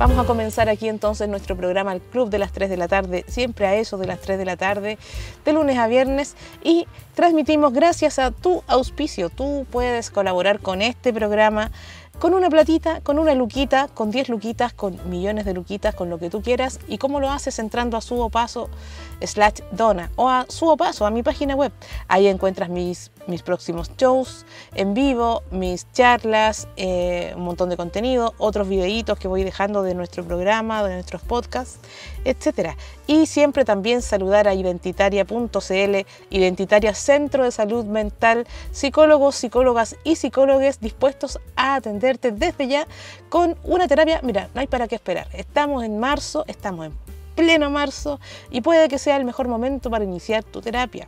Vamos a comenzar aquí entonces nuestro programa El Club de las 3 de la tarde, siempre a eso de las 3 de la tarde, de lunes a viernes y transmitimos gracias a tu auspicio. Tú puedes colaborar con este programa con una platita, con una luquita, con 10 luquitas, con millones de luquitas, con lo que tú quieras. ¿Y cómo lo haces? Entrando a subopaso slash dona o a subopaso, a mi página web. Ahí encuentras mis mis próximos shows en vivo, mis charlas, eh, un montón de contenido, otros videitos que voy dejando de nuestro programa, de nuestros podcasts, etc. Y siempre también saludar a identitaria.cl, Identitaria Centro de Salud Mental, psicólogos, psicólogas y psicólogues dispuestos a atenderte desde ya con una terapia. Mira, no hay para qué esperar. Estamos en marzo, estamos en pleno marzo y puede que sea el mejor momento para iniciar tu terapia.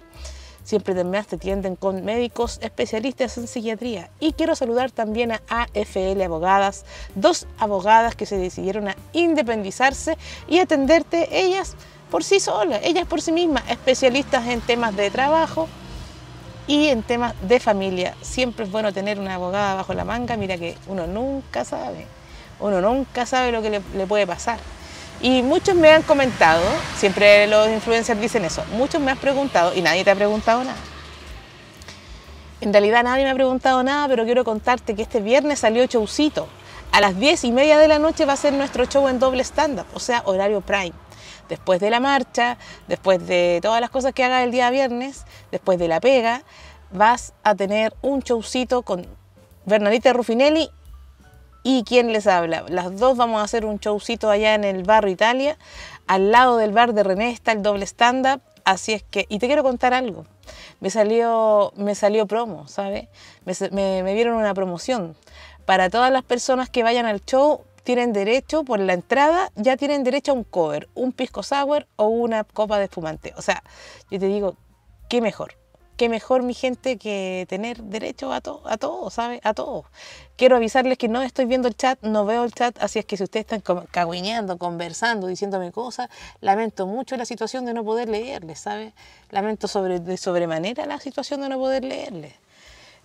Siempre te tienden con médicos especialistas en psiquiatría. Y quiero saludar también a AFL Abogadas, dos abogadas que se decidieron a independizarse y atenderte ellas por sí solas, ellas por sí mismas, especialistas en temas de trabajo, y en temas de familia, siempre es bueno tener una abogada bajo la manga, mira que uno nunca sabe, uno nunca sabe lo que le puede pasar. Y muchos me han comentado, siempre los influencers dicen eso, muchos me han preguntado y nadie te ha preguntado nada. En realidad nadie me ha preguntado nada, pero quiero contarte que este viernes salió Showcito. A las 10 y media de la noche va a ser nuestro show en doble stand-up, o sea, horario prime. Después de la marcha, después de todas las cosas que haga el día viernes, después de la pega, vas a tener un showcito con Bernadette Rufinelli y quién les habla. Las dos vamos a hacer un showcito allá en el barrio Italia. Al lado del bar de René está el doble stand-up. Así es que, y te quiero contar algo. Me salió, me salió promo, ¿sabes? Me, me, dieron una promoción. Para todas las personas que vayan al show, tienen derecho, por la entrada, ya tienen derecho a un cover, un pisco sour o una copa de espumante. O sea, yo te digo, qué mejor. Qué mejor, mi gente, que tener derecho a, todo, a todo, ¿sabes? A todo quiero avisarles que no estoy viendo el chat, no veo el chat, así es que si ustedes están caguineando, conversando, diciéndome cosas, lamento mucho la situación de no poder leerles, ¿sabes? Lamento sobre, de sobremanera la situación de no poder leerles,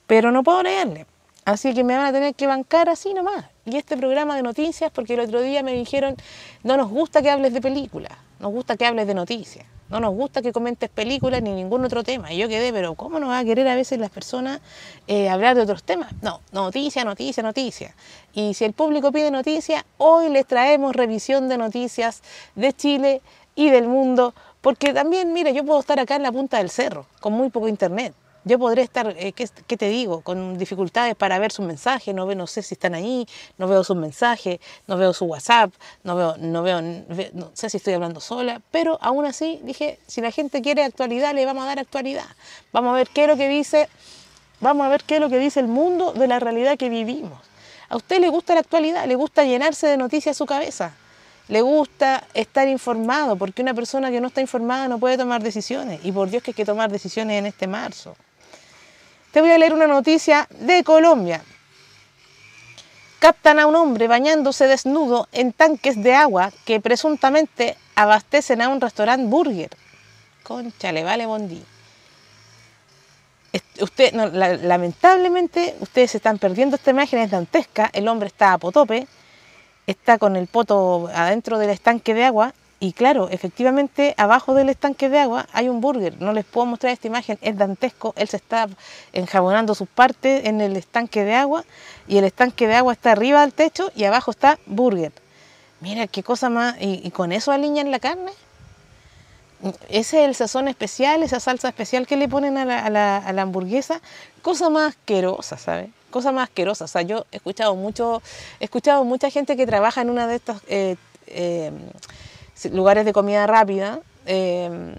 pero no puedo leerles. Así que me van a tener que bancar así nomás. Y este programa de noticias, porque el otro día me dijeron, no nos gusta que hables de películas, nos gusta que hables de noticias. No nos gusta que comentes películas ni ningún otro tema. Y yo quedé, pero ¿cómo nos va a querer a veces las personas eh, hablar de otros temas? No, noticia, noticia, noticia. Y si el público pide noticia, hoy les traemos revisión de noticias de Chile y del mundo, porque también, mira, yo puedo estar acá en la punta del cerro, con muy poco internet. Yo podré estar, eh, ¿qué, te digo? Con dificultades para ver sus mensajes, no, no sé si están ahí, no veo sus mensajes, no veo su WhatsApp, no veo, no veo, no sé si estoy hablando sola, pero aún así dije, si la gente quiere actualidad, le vamos a dar actualidad. Vamos a ver qué es lo que dice, vamos a ver qué es lo que dice el mundo de la realidad que vivimos. A usted le gusta la actualidad, le gusta llenarse de noticias a su cabeza, le gusta estar informado, porque una persona que no está informada no puede tomar decisiones. Y por Dios que hay que tomar decisiones en este marzo. Te voy a leer una noticia de Colombia. Captan a un hombre bañándose desnudo en tanques de agua que presuntamente abastecen a un restaurante burger. Concha, le vale bondi, Usted, lamentablemente, ustedes se están perdiendo esta imagen, es dantesca. El hombre está a potope, está con el poto adentro del estanque de agua y claro, efectivamente, abajo del estanque de agua hay un burger. No les puedo mostrar esta imagen, es dantesco. Él se está enjabonando sus partes en el estanque de agua y el estanque de agua está arriba del techo y abajo está burger. Mira qué cosa más. ¿Y, con eso alinean la carne? Ese es el sazón especial, esa salsa especial que le ponen a la, a la, hamburguesa. Cosa más asquerosa, ¿sabes? Cosa más asquerosa. O sea, yo he escuchado mucho, he escuchado mucha gente que trabaja en una de estas. Eh, eh, lugares de comida rápida, em,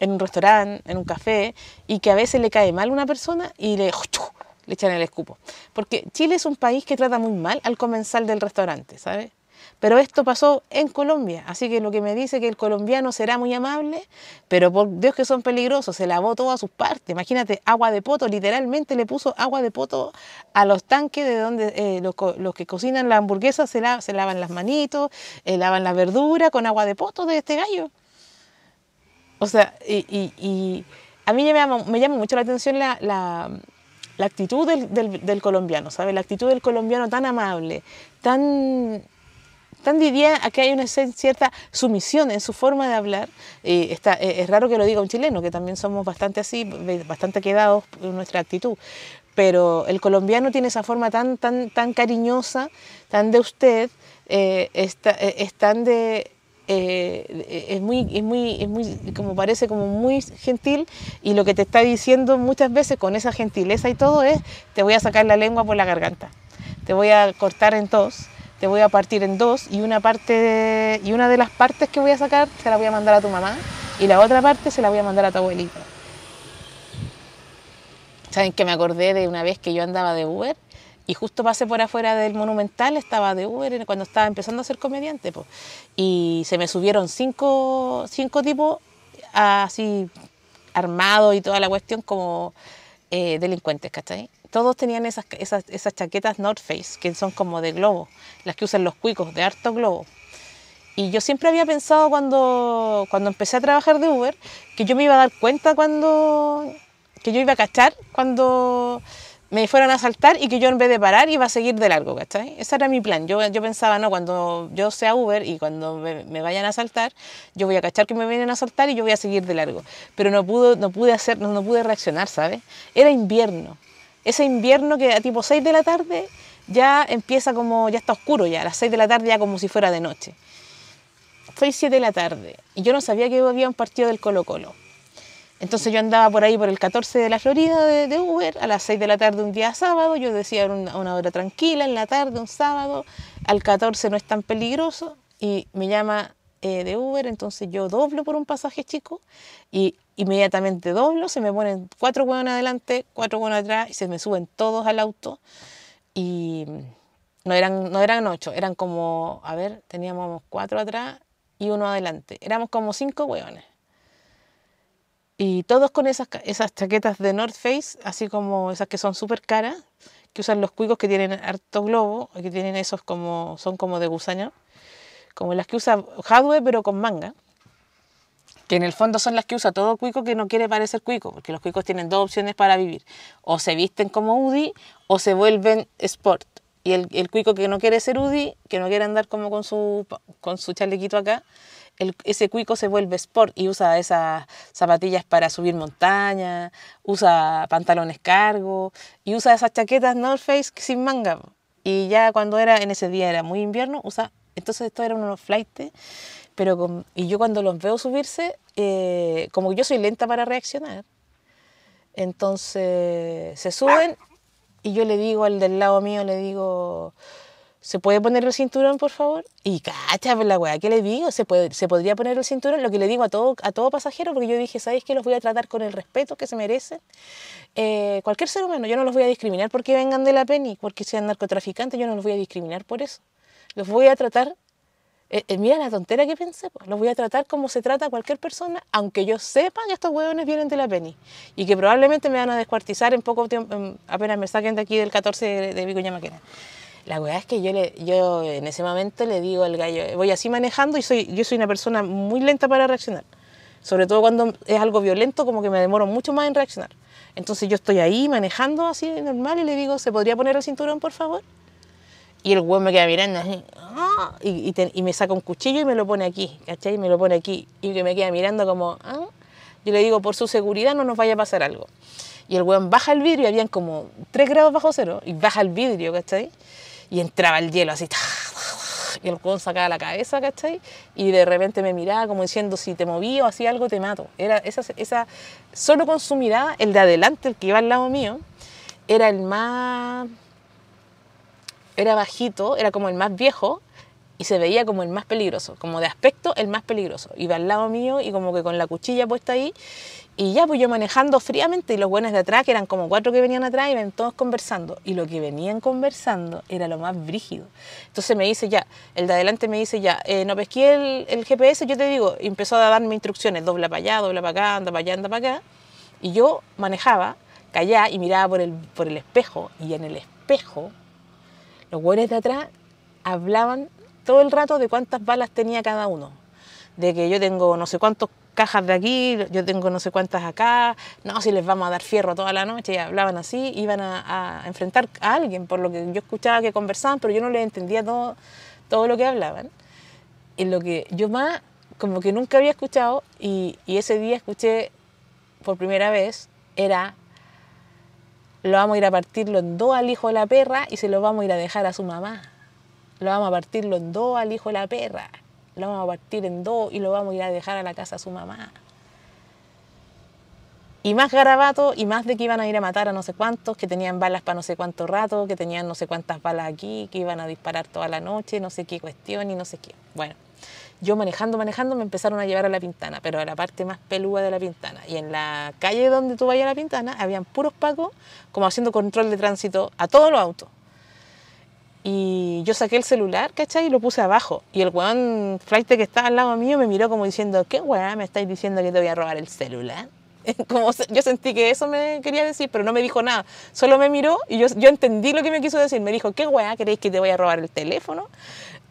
en un restaurante, en un café, y que a veces le cae mal a una persona y le, le echan el escupo. Porque Chile es un país que trata muy mal al comensal del restaurante, ¿sabes? Pero esto pasó en Colombia, así que lo que me dice que el colombiano será muy amable, pero por Dios que son peligrosos, se lavó todas sus partes. Imagínate, agua de poto, literalmente le puso agua de poto a los tanques de donde eh, los, que cocinan la hamburguesa se, lavan las manitos, eh, lavan la verdura con agua de poto de este gallo. O sea, y, a mí me llama, mucho la atención la, actitud del, colombiano, ¿sabes? La actitud del colombiano tan amable, tan Tan a que hay una cierta sumisión en su forma de hablar. E, es raro que lo diga un chileno, que también somos bastante así, bastante quedados en nuestra actitud pero el colombiano tiene esa forma tan, tan, tan cariñosa, tan de usted, eh, e, es, tan de... Eh, es muy, muy, muy, como parece como muy gentil y lo que te está diciendo muchas veces con esa gentileza y todo es, te voy a sacar la lengua por la garganta, te voy a cortar en dos te voy a partir en dos y una, parte de, y una de las partes que voy a sacar se la voy a mandar a tu mamá y la otra parte se la voy a mandar a tu abuelita. Saben que me acordé de una vez que yo andaba de Uber y justo pasé por afuera del Monumental, estaba de Uber cuando estaba empezando a ser comediante, y se me subieron cinco, cinco tipos así armados y toda la cuestión como eh, delincuentes, ¿cachai? Todos tenían esas, esas, chaquetas North Face, que son como de globo, las que usan los cuicos, de harto globo. Y yo siempre había pensado cuando, cuando empecé a trabajar de Uber, que yo me iba a dar cuenta cuando, que yo iba a cachar cuando me fueron a saltar y que yo en vez de parar iba a seguir de largo, ¿cachai? Ese era mi plan. Yo, yo pensaba, no, cuando yo sea Uber y cuando me, vayan a saltar, yo voy a cachar que me vienen a saltar y yo voy a seguir de largo. Pero no, pudo, no pude no, pude reaccionar, ¿sabes? Era invierno. Ese invierno que a tipo 6 de la tarde ya empieza como, ya está oscuro ya, a las 6 de la tarde ya como si fuera de noche. Fue 7 de la tarde y yo no sabía que había un partido del Colo Colo. Entonces yo andaba por ahí por el 14 de la Florida de, Uber, a las 6 de la tarde un día sábado, yo decía una, hora tranquila, en la tarde, un sábado, al 14 no es tan peligroso, y me llama eh, de Uber, entonces yo doblo por un pasaje chico, y inmediatamente doblo, se me ponen cuatro hueones adelante, cuatro hueones atrás, y se me suben todos al auto, y no eran, no eran ocho, eran como, a ver, teníamos cuatro atrás y uno adelante, éramos como cinco hueones y todos con esas, esas chaquetas de North Face, así como esas que son súper caras, que usan los cuicos que tienen harto globo, que tienen esos como, son como de gusano, como las que usa Hadwe pero con manga, que en el fondo son las que usa todo cuico que no quiere parecer cuico, porque los cuicos tienen dos opciones para vivir, o se visten como Udi o se vuelven sport, y el, cuico que no quiere ser UDI, que no quiere andar como con su, con su chalequito acá, el, ese cuico se vuelve sport y usa esas zapatillas para subir montaña, usa pantalones cargo y usa esas chaquetas North Face sin manga. Y ya cuando era, en ese día era muy invierno, usa, entonces esto era unos flights, pero con, y yo cuando los veo subirse, eh, como yo soy lenta para reaccionar, entonces se suben y yo le digo al del lado mío, le digo, ¿se puede poner el cinturón, por favor? Y cacha, pues, la weá, ¿qué le digo? ¿Se, puede, ¿Se podría poner el cinturón? Lo que le digo a todo, a todo pasajero, porque yo dije, ¿sabéis que los voy a tratar con el respeto que se merecen? Eh, cualquier ser humano, yo no los voy a discriminar porque vengan de la y porque sean narcotraficantes, yo no los voy a discriminar por eso. Los voy a tratar eh, eh, mira la tontera que pensé, pues, los voy a tratar como se trata a cualquier persona, aunque yo sepa que estos huevones vienen de la PENI y que probablemente me van a descuartizar en poco tiempo, apenas me saquen de aquí del 14 de, Vicuña Maquena. La verdad es que yo, yo en ese momento le digo al gallo, voy así manejando y soy, yo soy una persona muy lenta para reaccionar. Sobre todo cuando es algo violento, como que me demoro mucho más en reaccionar. Entonces yo estoy ahí manejando así normal y le digo, ¿se podría poner el cinturón, por favor? Y el hueón me queda mirando así, ¡ah! y, me saca un cuchillo y me lo pone aquí, ¿cachai? Y me lo pone aquí. Y que me queda mirando como, ¿ah? Yo le digo, por su seguridad no nos vaya a pasar algo. Y el weón baja el vidrio, y habían como 3 grados bajo cero, y baja el vidrio, ¿cachai? Y entraba el hielo así, y el hueón sacaba la cabeza, ¿cachai? Y de repente me miraba como diciendo, si te moví o hacía algo, te mato. Era esa, esa, solo con su mirada, el de adelante, el que iba al lado mío, era el más era bajito, era como el más viejo y se veía como el más peligroso, como de aspecto el más peligroso. Iba al lado mío y como que con la cuchilla puesta ahí y ya pues yo manejando fríamente y los buenos de atrás, que eran como cuatro que venían atrás, y iban todos conversando. Y lo que venían conversando era lo más brígido. Entonces me dice ya, el de adelante me dice ya, eh, no pesqué el, GPS, yo te digo, empezó a darme instrucciones, dobla para allá, dobla para acá, anda para allá, anda para acá. Y yo manejaba, callaba y miraba por por el espejo y en el espejo los hueones de atrás hablaban todo el rato de cuántas balas tenía cada uno. De que yo tengo no sé cuántas cajas de aquí, yo tengo no sé cuántas acá, no, si les vamos a dar fierro toda la noche. Y hablaban así, iban a, enfrentar a alguien, por lo que yo escuchaba que conversaban, pero yo no les entendía todo, todo lo que hablaban. Y lo que yo más, como que nunca había escuchado, y ese día escuché por primera vez, era lo vamos a ir a partirlo en dos al hijo de la perra y se lo vamos a ir a dejar a su mamá. Lo vamos a partirlo en dos al hijo de la perra. Lo vamos a partir en dos y lo vamos a ir a dejar a la casa a su mamá. Y más garabato y más de que iban a ir a matar a no sé cuántos, que tenían balas para no sé cuánto rato, que tenían no sé cuántas balas aquí, que iban a disparar toda la noche, no sé qué cuestión y no sé qué. Bueno yo manejando, manejando, me empezaron a llevar a la pintana, pero a la parte más pelúa de la pintana. Y en la calle donde tú vayas a la pintana, habían puros pacos como haciendo control de tránsito a todos los autos. Y yo saqué el celular, ¿cachai? Y lo puse abajo. Y el weón flight que estaba al lado mío me miró como diciendo, ¿qué weá me estáis diciendo que te voy a robar el celular? Como yo sentí que eso me quería decir, pero no me dijo nada. Solo me miró y yo, yo entendí lo que me quiso decir. Me dijo, ¿qué weá queréis que te voy a robar el teléfono?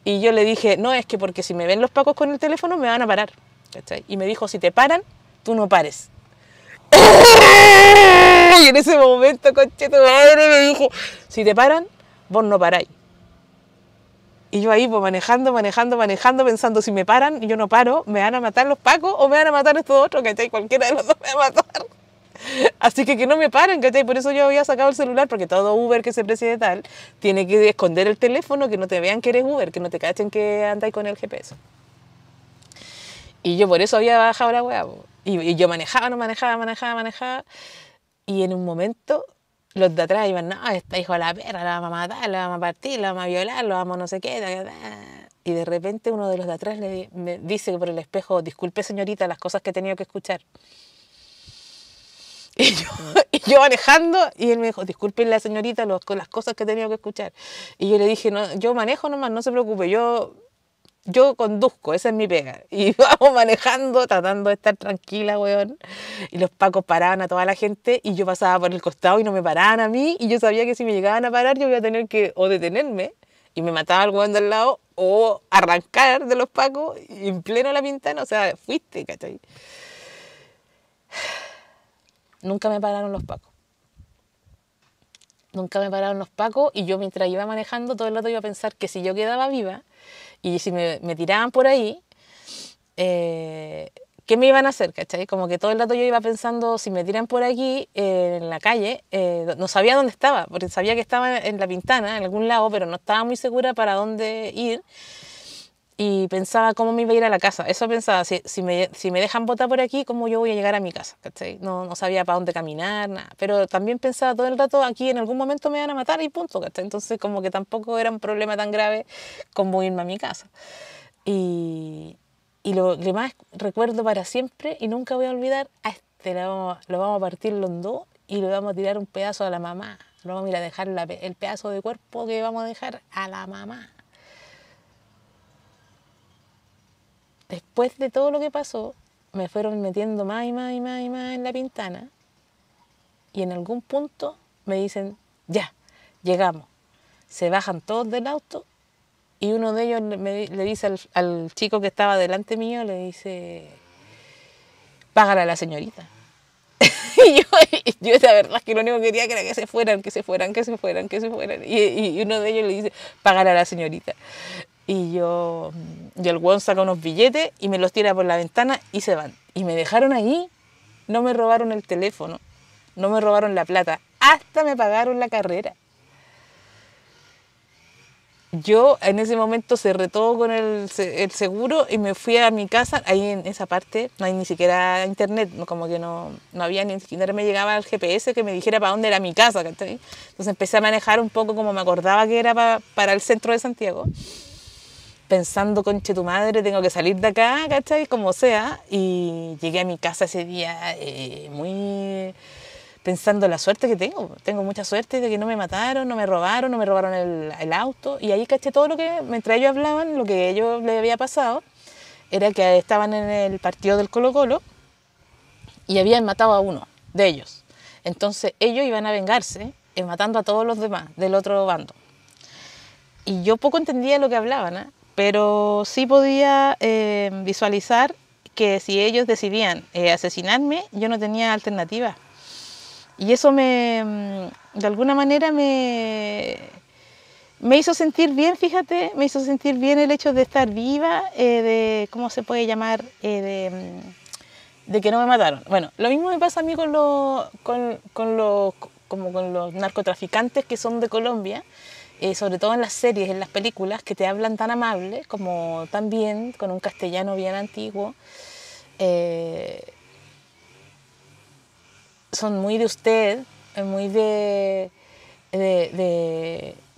Y yo le dije, no, es que porque si me ven los pacos con el teléfono me van a parar. Y me dijo, si te paran, tú no pares. Y en ese momento, cochito madre, me dijo, si te paran, vos no paráis. Y yo ahí, pues manejando, manejando, manejando, pensando, si me paran y yo no paro, me van a matar los pacos o me van a matar estos otros, ¿cachai? Cualquiera de los dos me va a matar. Así que que no me paren, ¿cachai? Por eso yo había sacado el celular, porque todo Uber que se preside tal tiene que esconder el teléfono, que no te vean que eres Uber, que no te cachen que andáis con el GPS. Y yo por eso había bajado la hueá Y, yo manejaba, no manejaba, manejaba, manejaba. Y en un momento los de atrás iban, no, esta hijo de la perra, la vamos a matar, la vamos a partir, la vamos a violar, la vamos a no sé qué. Y de repente uno de los de atrás me dice por el espejo, disculpe señorita las cosas que he tenido que escuchar. Y yo, y yo, manejando, y él me dijo, disculpen la señorita los, con las cosas que he tenido que escuchar. Y yo le dije, no, yo manejo nomás, no se preocupe, yo, yo conduzco, esa es mi pega. Y vamos manejando, tratando de estar tranquila, weón. Y los pacos paraban a toda la gente, y yo pasaba por el costado y no me paraban a mí, y yo sabía que si me llegaban a parar, yo iba a tener que o detenerme, y me mataba el weón del lado, o arrancar de los pacos, y en pleno la pintana, o sea, fuiste, ¿cachai? Nunca me pararon los pacos. Nunca me pararon los pacos y yo mientras iba manejando todo el rato iba a pensar que si yo quedaba viva y si me, tiraban por ahí, eh, ¿qué me iban a hacer? ¿Cachai? Como que todo el rato yo iba pensando, si me tiran por aquí, eh, en la calle, eh, no sabía dónde estaba, porque sabía que estaba en la pintana, en algún lado, pero no estaba muy segura para dónde ir y pensaba cómo me iba a ir a la casa. Eso pensaba, si, me, si me dejan botar por aquí, cómo yo voy a llegar a mi casa. No, no sabía para dónde caminar, nada. Pero también pensaba todo el rato, aquí en algún momento me van a matar y punto. ¿cachai? Entonces como que tampoco era un problema tan grave como irme a mi casa. Y, y lo que más recuerdo para siempre y nunca voy a olvidar, a ah, este lo vamos, lo vamos a partir los dos y le vamos a tirar un pedazo a la mamá. Lo vamos a ir a dejar el pedazo de cuerpo que vamos a dejar a la mamá. después de todo lo que pasó, me fueron metiendo más y más y más y más en la pintana. Y en algún punto me dicen, ya, llegamos. Se bajan todos del auto y uno de ellos le dice al, chico que estaba delante mío, le dice, págala a la señorita. y yo, yo, la verdad que lo único que quería era que se fueran, que se fueran, que se fueran, que se fueran. Y, uno de ellos le dice, págala a la señorita. Y yo, y el hueón saca unos billetes y me los tira por la ventana y se van. Y me dejaron ahí, no me robaron el teléfono, no me robaron la plata, hasta me pagaron la carrera. Yo en ese momento cerré todo con el, seguro y me fui a mi casa. Ahí en esa parte no hay ni siquiera internet, como que no, había ni siquiera me llegaba el GPS que me dijera para dónde era mi casa. Entonces empecé a manejar un poco como me acordaba que era para el centro de Santiago pensando, conche tu madre, tengo que salir de acá, ¿cachai? Como sea. Y llegué a mi casa ese día eh, muy pensando la suerte que tengo. Tengo mucha suerte de que no me mataron, no me robaron, no me robaron el, auto. Y ahí caché todo lo que, mientras ellos hablaban, lo que ellos les había pasado, era que estaban en el partido del Colo Colo y habían matado a uno de ellos. Entonces ellos iban a vengarse eh, matando a todos los demás del otro bando. Y yo poco entendía lo que hablaban, ¿eh? pero sí podía em, visualizar que si ellos decidían eh, asesinarme, yo no tenía alternativa. Y eso me, mm, de alguna manera me, hizo sentir bien, fíjate, me hizo sentir bien el hecho de estar viva, eh, de, ¿cómo se puede llamar? Eh, mm, de, que no me mataron. Bueno, lo mismo me pasa a mí con los, con los narcotraficantes que son de Colombia eh, sobre todo en las series, en las películas, que te hablan tan amable, como tan bien, con un castellano bien antiguo. Eh, son muy de usted, eh, muy de,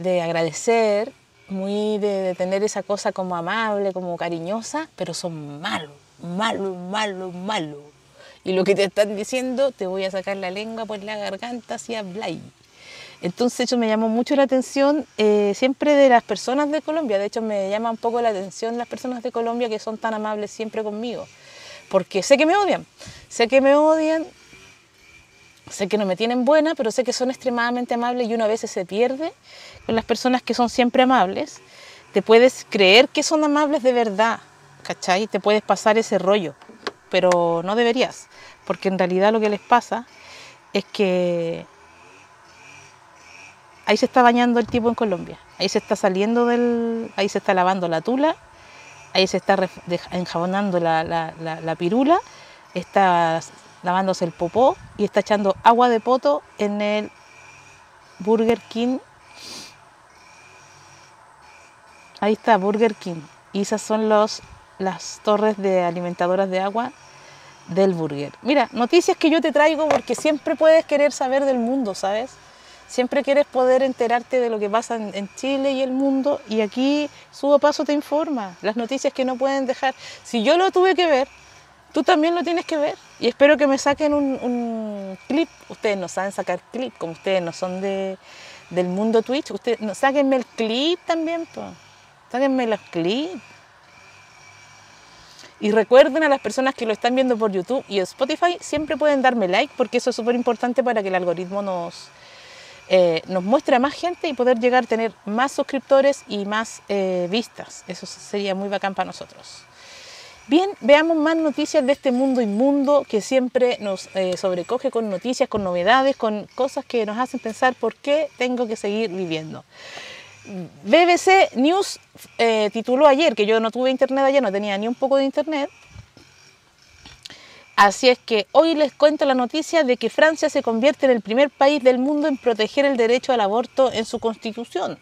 de, agradecer, muy de, tener esa cosa como amable, como cariñosa, pero son malos, malos, malos, malos. Y lo que te están diciendo, te voy a sacar la lengua por la garganta si habláis. Entonces eso me llamó mucho la atención eh, siempre de las personas de Colombia, de hecho me llama un poco la atención las personas de Colombia que son tan amables siempre conmigo, porque sé que me odian, sé que me odian, sé que no me tienen buena, pero sé que son extremadamente amables y uno a veces se pierde con las personas que son siempre amables, te puedes creer que son amables de verdad, ¿cachai? Te puedes pasar ese rollo, pero no deberías, porque en realidad lo que les pasa es que ahí se está bañando el tipo en Colombia, ahí se está saliendo del, ahí se está lavando la tula, ahí se está enjabonando la, pirula, está lavándose el popó y está echando agua de poto en el Burger King. Ahí está, Burger King. Y esas son los, las torres de alimentadoras de agua del burger. Mira, noticias que yo te traigo porque siempre puedes querer saber del mundo, ¿sabes? Siempre quieres poder enterarte de lo que pasa en, Chile y el mundo y aquí Subo Paso te informa, las noticias que no pueden dejar. Si yo lo tuve que ver, tú también lo tienes que ver. Y espero que me saquen un, clip. Ustedes no saben sacar clip, como ustedes no son de, del mundo Twitch. Ustedes, no, sáquenme el clip también, pues. Sáquenme los clips. Y recuerden a las personas que lo están viendo por YouTube y Spotify, siempre pueden darme like porque eso es súper importante para que el algoritmo nos, eh, nos muestra a más gente y poder llegar a tener más suscriptores y más eh, vistas. Eso sería muy bacán para nosotros. Bien, veamos más noticias de este mundo inmundo que siempre nos eh, sobrecoge con noticias, con novedades, con cosas que nos hacen pensar por qué tengo que seguir viviendo. BBC News tituló ayer, que yo no tuve internet ayer, no tenía ni un poco de internet, Así es que hoy les cuento la noticia de que Francia se convierte en el primer país del mundo en proteger el derecho al aborto en su constitución.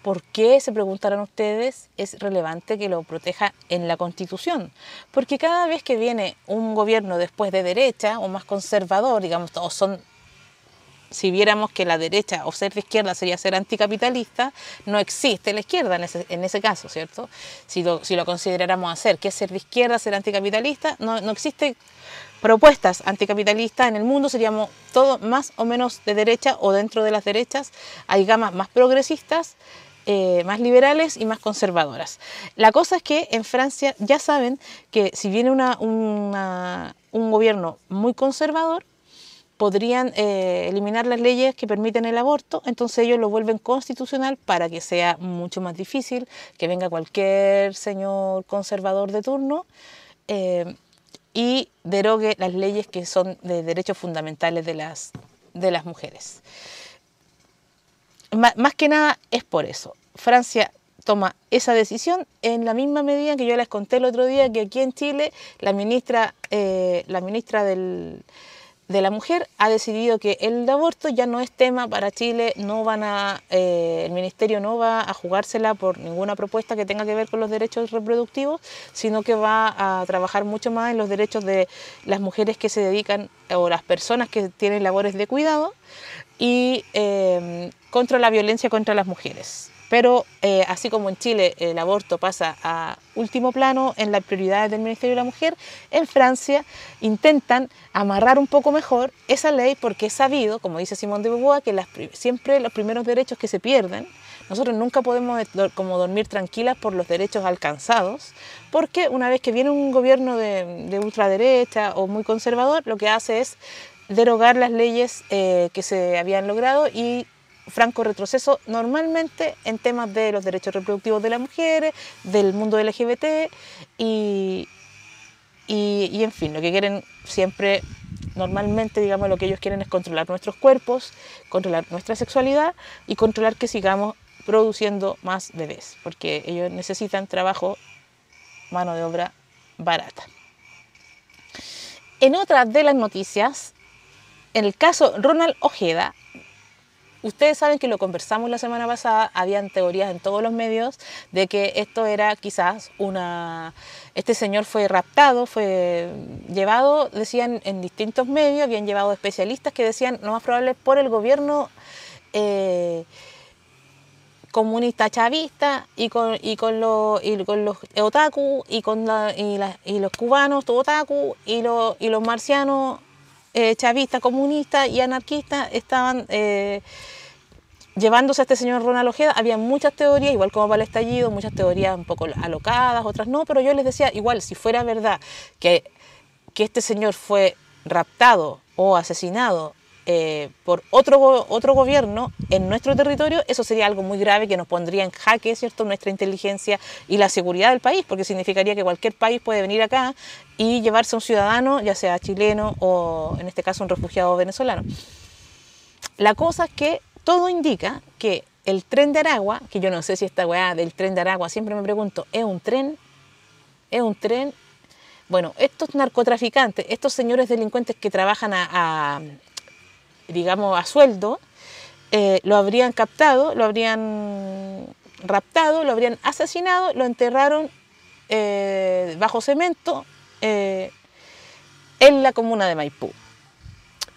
¿Por qué, se preguntarán ustedes, es relevante que lo proteja en la Constitución? Porque cada vez que viene un gobierno después de derecha o más conservador, digamos, o son si viéramos que la derecha o ser de izquierda sería ser anticapitalista, no existe la izquierda en ese, en ese caso, ¿cierto? Si lo, si lo consideráramos hacer, que es ser de izquierda, ser anticapitalista? No, no existe propuestas anticapitalistas en el mundo, seríamos todo más o menos de derecha o dentro de las derechas, hay gamas más progresistas, eh, más liberales y más conservadoras. La cosa es que en Francia ya saben que si viene una, un gobierno muy conservador, podrían eh, eliminar las leyes que permiten el aborto, entonces ellos lo vuelven constitucional para que sea mucho más difícil que venga cualquier señor conservador de turno eh, y derogue las leyes que son de derechos fundamentales de las, de las mujeres. más que nada es por eso. Francia toma esa decisión en la misma medida que yo les conté el otro día que aquí en Chile la ministra, eh, la ministra del de la Mujer ha decidido que el aborto ya no es tema para Chile, no van a, eh, el Ministerio no va a jugársela por ninguna propuesta que tenga que ver con los derechos reproductivos, sino que va a trabajar mucho más en los derechos de las mujeres que se dedican o las personas que tienen labores de cuidado y eh, contra la violencia contra las mujeres. Pero eh, así como en Chile el aborto pasa a último plano en las prioridades del Ministerio de la Mujer, en Francia intentan amarrar un poco mejor esa ley porque es sabido, como dice Simón de Beauvoir, que siempre los primeros derechos que se pierden, nosotros nunca podemos como dormir tranquilas por los derechos alcanzados, porque una vez que viene un gobierno de, ultraderecha o muy conservador, lo que hace es derogar las leyes eh, que se habían logrado y franco retroceso normalmente en temas de los derechos reproductivos de las mujeres, del mundo LGBT y, y, y en fin, lo que quieren siempre, normalmente digamos lo que ellos quieren es controlar nuestros cuerpos, controlar nuestra sexualidad y controlar que sigamos produciendo más bebés, porque ellos necesitan trabajo, mano de obra barata. En otra de las noticias, en el caso Ronald Ojeda, Ustedes saben que lo conversamos la semana pasada, habían teorías en todos los medios de que esto era quizás una... Este señor fue raptado, fue llevado, decían en distintos medios, habían llevado especialistas que decían, no más probable, por el gobierno... Eh, comunista chavista y con, y con, los, y con los otaku y con y, la, y los cubanos otaku y, los, y los marcianos eh, chavista, comunista y anarquista estaban eh, llevándose a este señor Ronald Ojeda. Había muchas teorías, igual como para estallido, muchas teorías un poco alocadas, otras no, pero yo les decía, igual, si fuera verdad que, que este señor fue raptado o asesinado eh, por otro, otro gobierno en nuestro territorio, eso sería algo muy grave que nos pondría en jaque, ¿cierto?, nuestra inteligencia y la seguridad del país, porque significaría que cualquier país puede venir acá y llevarse a un ciudadano, ya sea chileno o en este caso un refugiado venezolano. La cosa es que todo indica que el tren de Aragua, que yo no sé si esta weá del tren de Aragua, siempre me pregunto, ¿es un tren? ¿Es un tren? Bueno, estos narcotraficantes, estos señores delincuentes que trabajan a digamos, a sueldo, eh, lo habrían captado, lo habrían raptado, lo habrían asesinado, lo enterraron eh, bajo cemento eh, en la comuna de Maipú.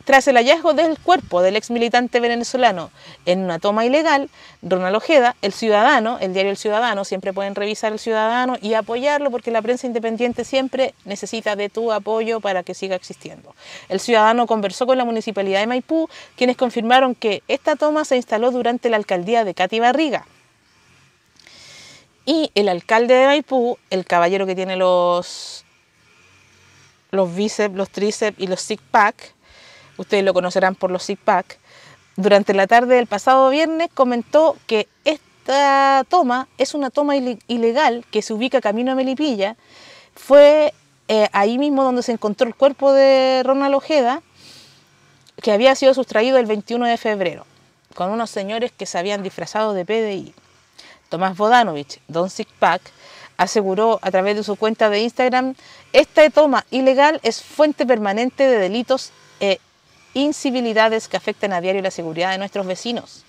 Tras el hallazgo del cuerpo del ex militante venezolano en una toma ilegal, Ronald Ojeda, el Ciudadano, el diario El Ciudadano, siempre pueden revisar el Ciudadano y apoyarlo porque la prensa independiente siempre necesita de tu apoyo para que siga existiendo. El Ciudadano conversó con la municipalidad de Maipú, quienes confirmaron que esta toma se instaló durante la alcaldía de Cati Barriga. Y el alcalde de Maipú, el caballero que tiene los los bíceps, los tríceps y los six pack, ustedes lo conocerán por los SIGPAC, durante la tarde del pasado viernes comentó que esta toma es una toma ilegal que se ubica camino a Melipilla. Fue eh, ahí mismo donde se encontró el cuerpo de Ronald Ojeda, que había sido sustraído el 21 de febrero, con unos señores que se habían disfrazado de PDI. Tomás Bodanovich, Don SIGPAC, aseguró a través de su cuenta de Instagram, esta toma ilegal es fuente permanente de delitos eh, incivilidades que afectan a diario la seguridad de nuestros vecinos.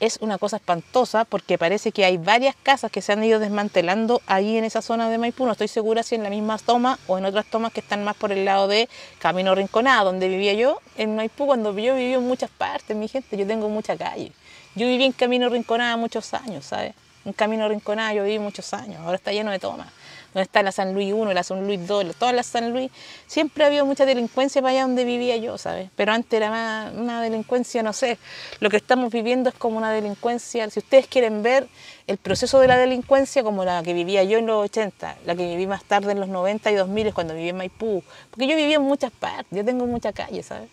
Es una cosa espantosa porque parece que hay varias casas que se han ido desmantelando ahí en esa zona de Maipú. No estoy segura si en la misma toma o en otras tomas que están más por el lado de Camino Rinconada, donde vivía yo. En Maipú, cuando yo viví en muchas partes, mi gente, yo tengo mucha calle. Yo viví en Camino Rinconada muchos años, ¿sabes? Un Camino Rinconada yo viví muchos años, ahora está lleno de tomas donde está la San Luis 1, la San Luis 2, todas las San Luis, siempre había mucha delincuencia para allá donde vivía yo, ¿sabes? Pero antes era más una delincuencia, no sé, lo que estamos viviendo es como una delincuencia, si ustedes quieren ver el proceso de la delincuencia como la que vivía yo en los 80, la que viví más tarde en los 90 y 2000 cuando viví en Maipú, porque yo vivía en muchas partes, yo tengo muchas calles, ¿sabes?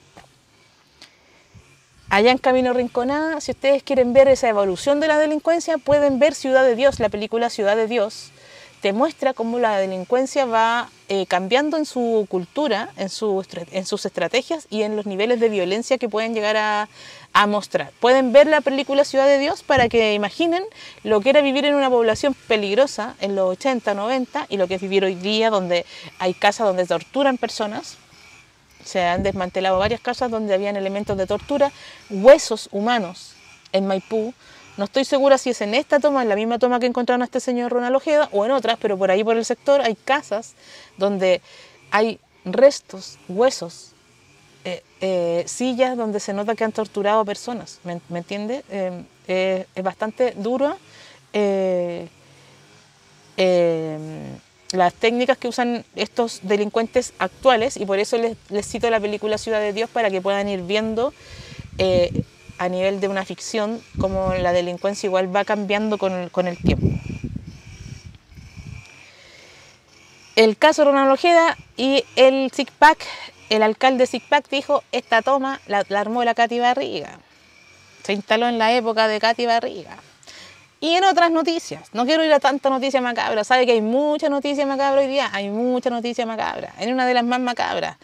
Allá en Camino Rinconada, si ustedes quieren ver esa evolución de la delincuencia, pueden ver Ciudad de Dios, la película Ciudad de Dios, te muestra cómo la delincuencia va eh, cambiando en su cultura, en, en sus estrategias y en los niveles de violencia que pueden llegar a, a, mostrar. Pueden ver la película Ciudad de Dios para que imaginen lo que era vivir en una población peligrosa en los 80, 90 y lo que es vivir hoy día donde hay casas donde torturan personas. Se han desmantelado varias casas donde habían elementos de tortura, huesos humanos en Maipú, no estoy segura si es en esta toma, en la misma toma que encontraron a este señor Ronaldo Ojeda, o en otras, pero por ahí por el sector hay casas donde hay restos, huesos, eh, eh, sillas donde se nota que han torturado personas, ¿me, entiende? Eh, es bastante duro las técnicas que usan estos delincuentes actuales y por eso les, cito la película Ciudad de Dios para que puedan ir viendo a nivel de una ficción, como la delincuencia igual va cambiando con, el tiempo. El caso Ronald Ojeda y el SICPAC, el alcalde SICPAC dijo, esta toma la, armó la Cati Barriga. Se instaló en la época de Cati Barriga. Y en otras noticias, no quiero ir a tanta noticia macabra, sabe que hay mucha noticia macabra hoy día, hay mucha noticia macabra, en una de las más macabras.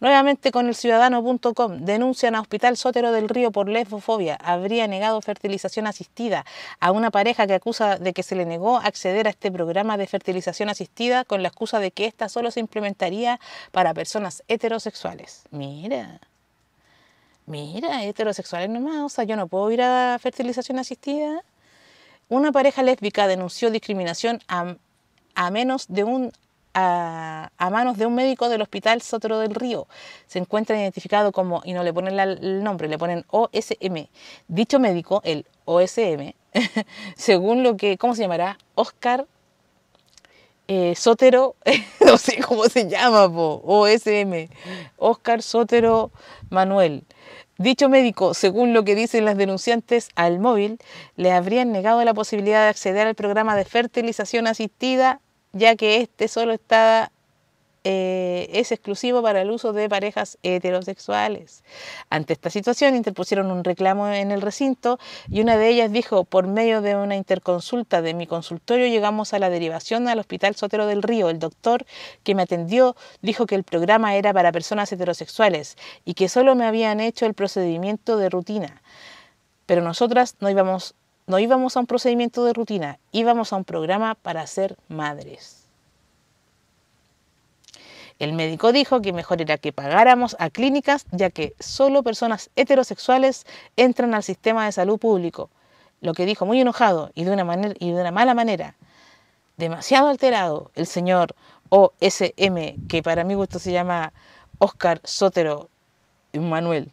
Nuevamente con el ciudadano.com denuncian a Hospital Sotero del Río por lesbofobia. Habría negado fertilización asistida a una pareja que acusa de que se le negó acceder a este programa de fertilización asistida con la excusa de que ésta solo se implementaría para personas heterosexuales. Mira. Mira, heterosexuales nomás, o sea, yo no puedo ir a fertilización asistida. Una pareja lésbica denunció discriminación a menos de un a, manos de un médico del Hospital Sotero del Río. Se encuentra identificado como, y no le ponen el nombre, le ponen OSM. Dicho médico, el OSM, según lo que, ¿cómo se llamará? Oscar eh, Sotero, no sé cómo se llama, OSM, Oscar Sotero Manuel. Dicho médico, según lo que dicen las denunciantes al móvil, le habrían negado la posibilidad de acceder al programa de fertilización asistida ya que este solo está eh, es exclusivo para el uso de parejas heterosexuales. Ante esta situación interpusieron un reclamo en el recinto y una de ellas dijo, por medio de una interconsulta de mi consultorio llegamos a la derivación al Hospital Sotero del Río. El doctor que me atendió dijo que el programa era para personas heterosexuales y que solo me habían hecho el procedimiento de rutina. Pero nosotras no íbamos no íbamos a un procedimiento de rutina, íbamos a un programa para ser madres. El médico dijo que mejor era que pagáramos a clínicas, ya que solo personas heterosexuales entran al sistema de salud público. Lo que dijo muy enojado y de una, manera, y de una mala manera. Demasiado alterado el señor OSM, que para mi gusto se llama Oscar Sotero Manuel.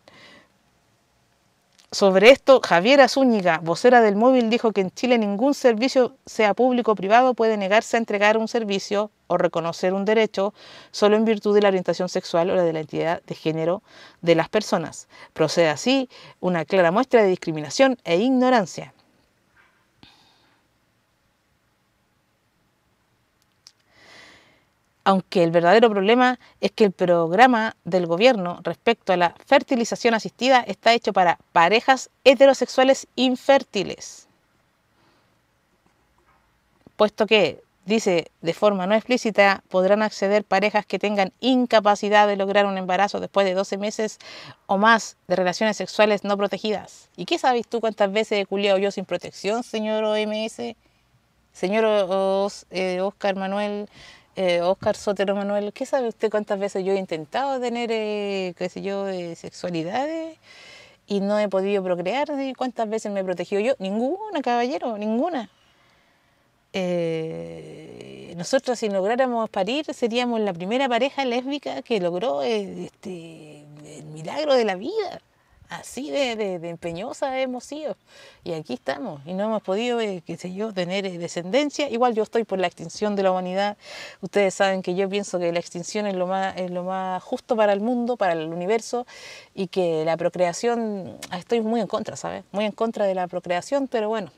Sobre esto, Javiera Zúñiga, vocera del móvil, dijo que en Chile ningún servicio, sea público o privado, puede negarse a entregar un servicio o reconocer un derecho solo en virtud de la orientación sexual o la de la identidad de género de las personas. Procede así una clara muestra de discriminación e ignorancia. aunque el verdadero problema es que el programa del gobierno respecto a la fertilización asistida está hecho para parejas heterosexuales infértiles, puesto que, dice de forma no explícita, podrán acceder parejas que tengan incapacidad de lograr un embarazo después de 12 meses o más de relaciones sexuales no protegidas. ¿Y qué sabes tú cuántas veces he culiado yo sin protección, señor OMS? Señor Oscar Manuel eh, Oscar Sotero Manuel, ¿qué sabe usted cuántas veces yo he intentado tener, eh, qué sé yo, eh, sexualidades y no he podido procrear? ¿Cuántas veces me he protegido yo? Ninguna, caballero, ninguna. Eh, nosotros si lográramos parir seríamos la primera pareja lésbica que logró este, el milagro de la vida así de, empeñosa hemos sido. Y aquí estamos, y no hemos podido, eh, qué sé yo, tener eh, descendencia. Igual yo estoy por la extinción de la humanidad. Ustedes saben que yo pienso que la extinción es lo más, es lo más justo para el mundo, para el universo, y que la procreación, ah, estoy muy en contra, ¿sabes? Muy en contra de la procreación, pero bueno.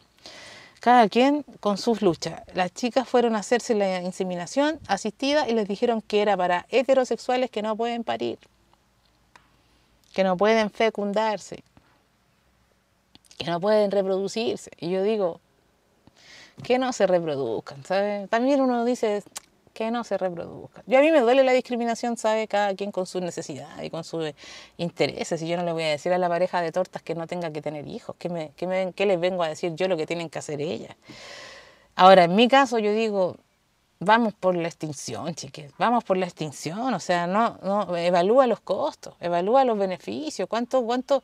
Cada quien con sus luchas. Las chicas fueron a hacerse la inseminación asistida y les dijeron que era para heterosexuales que no pueden parir que no pueden fecundarse, que no pueden reproducirse. Y yo digo, que no se reproduzcan, ¿sabes? También uno dice, que no se reproduzcan. Yo a mí me duele la discriminación, ¿sabe? Cada quien con sus necesidades y con sus intereses. Y yo no le voy a decir a la pareja de tortas que no tenga que tener hijos. ¿Qué, me, qué, me, qué les vengo a decir yo lo que tienen que hacer ellas? Ahora, en mi caso, yo digo, vamos por la extinción, chiques, vamos por la extinción, o sea, no, no, evalúa los costos, evalúa los beneficios, cuánto, cuánto,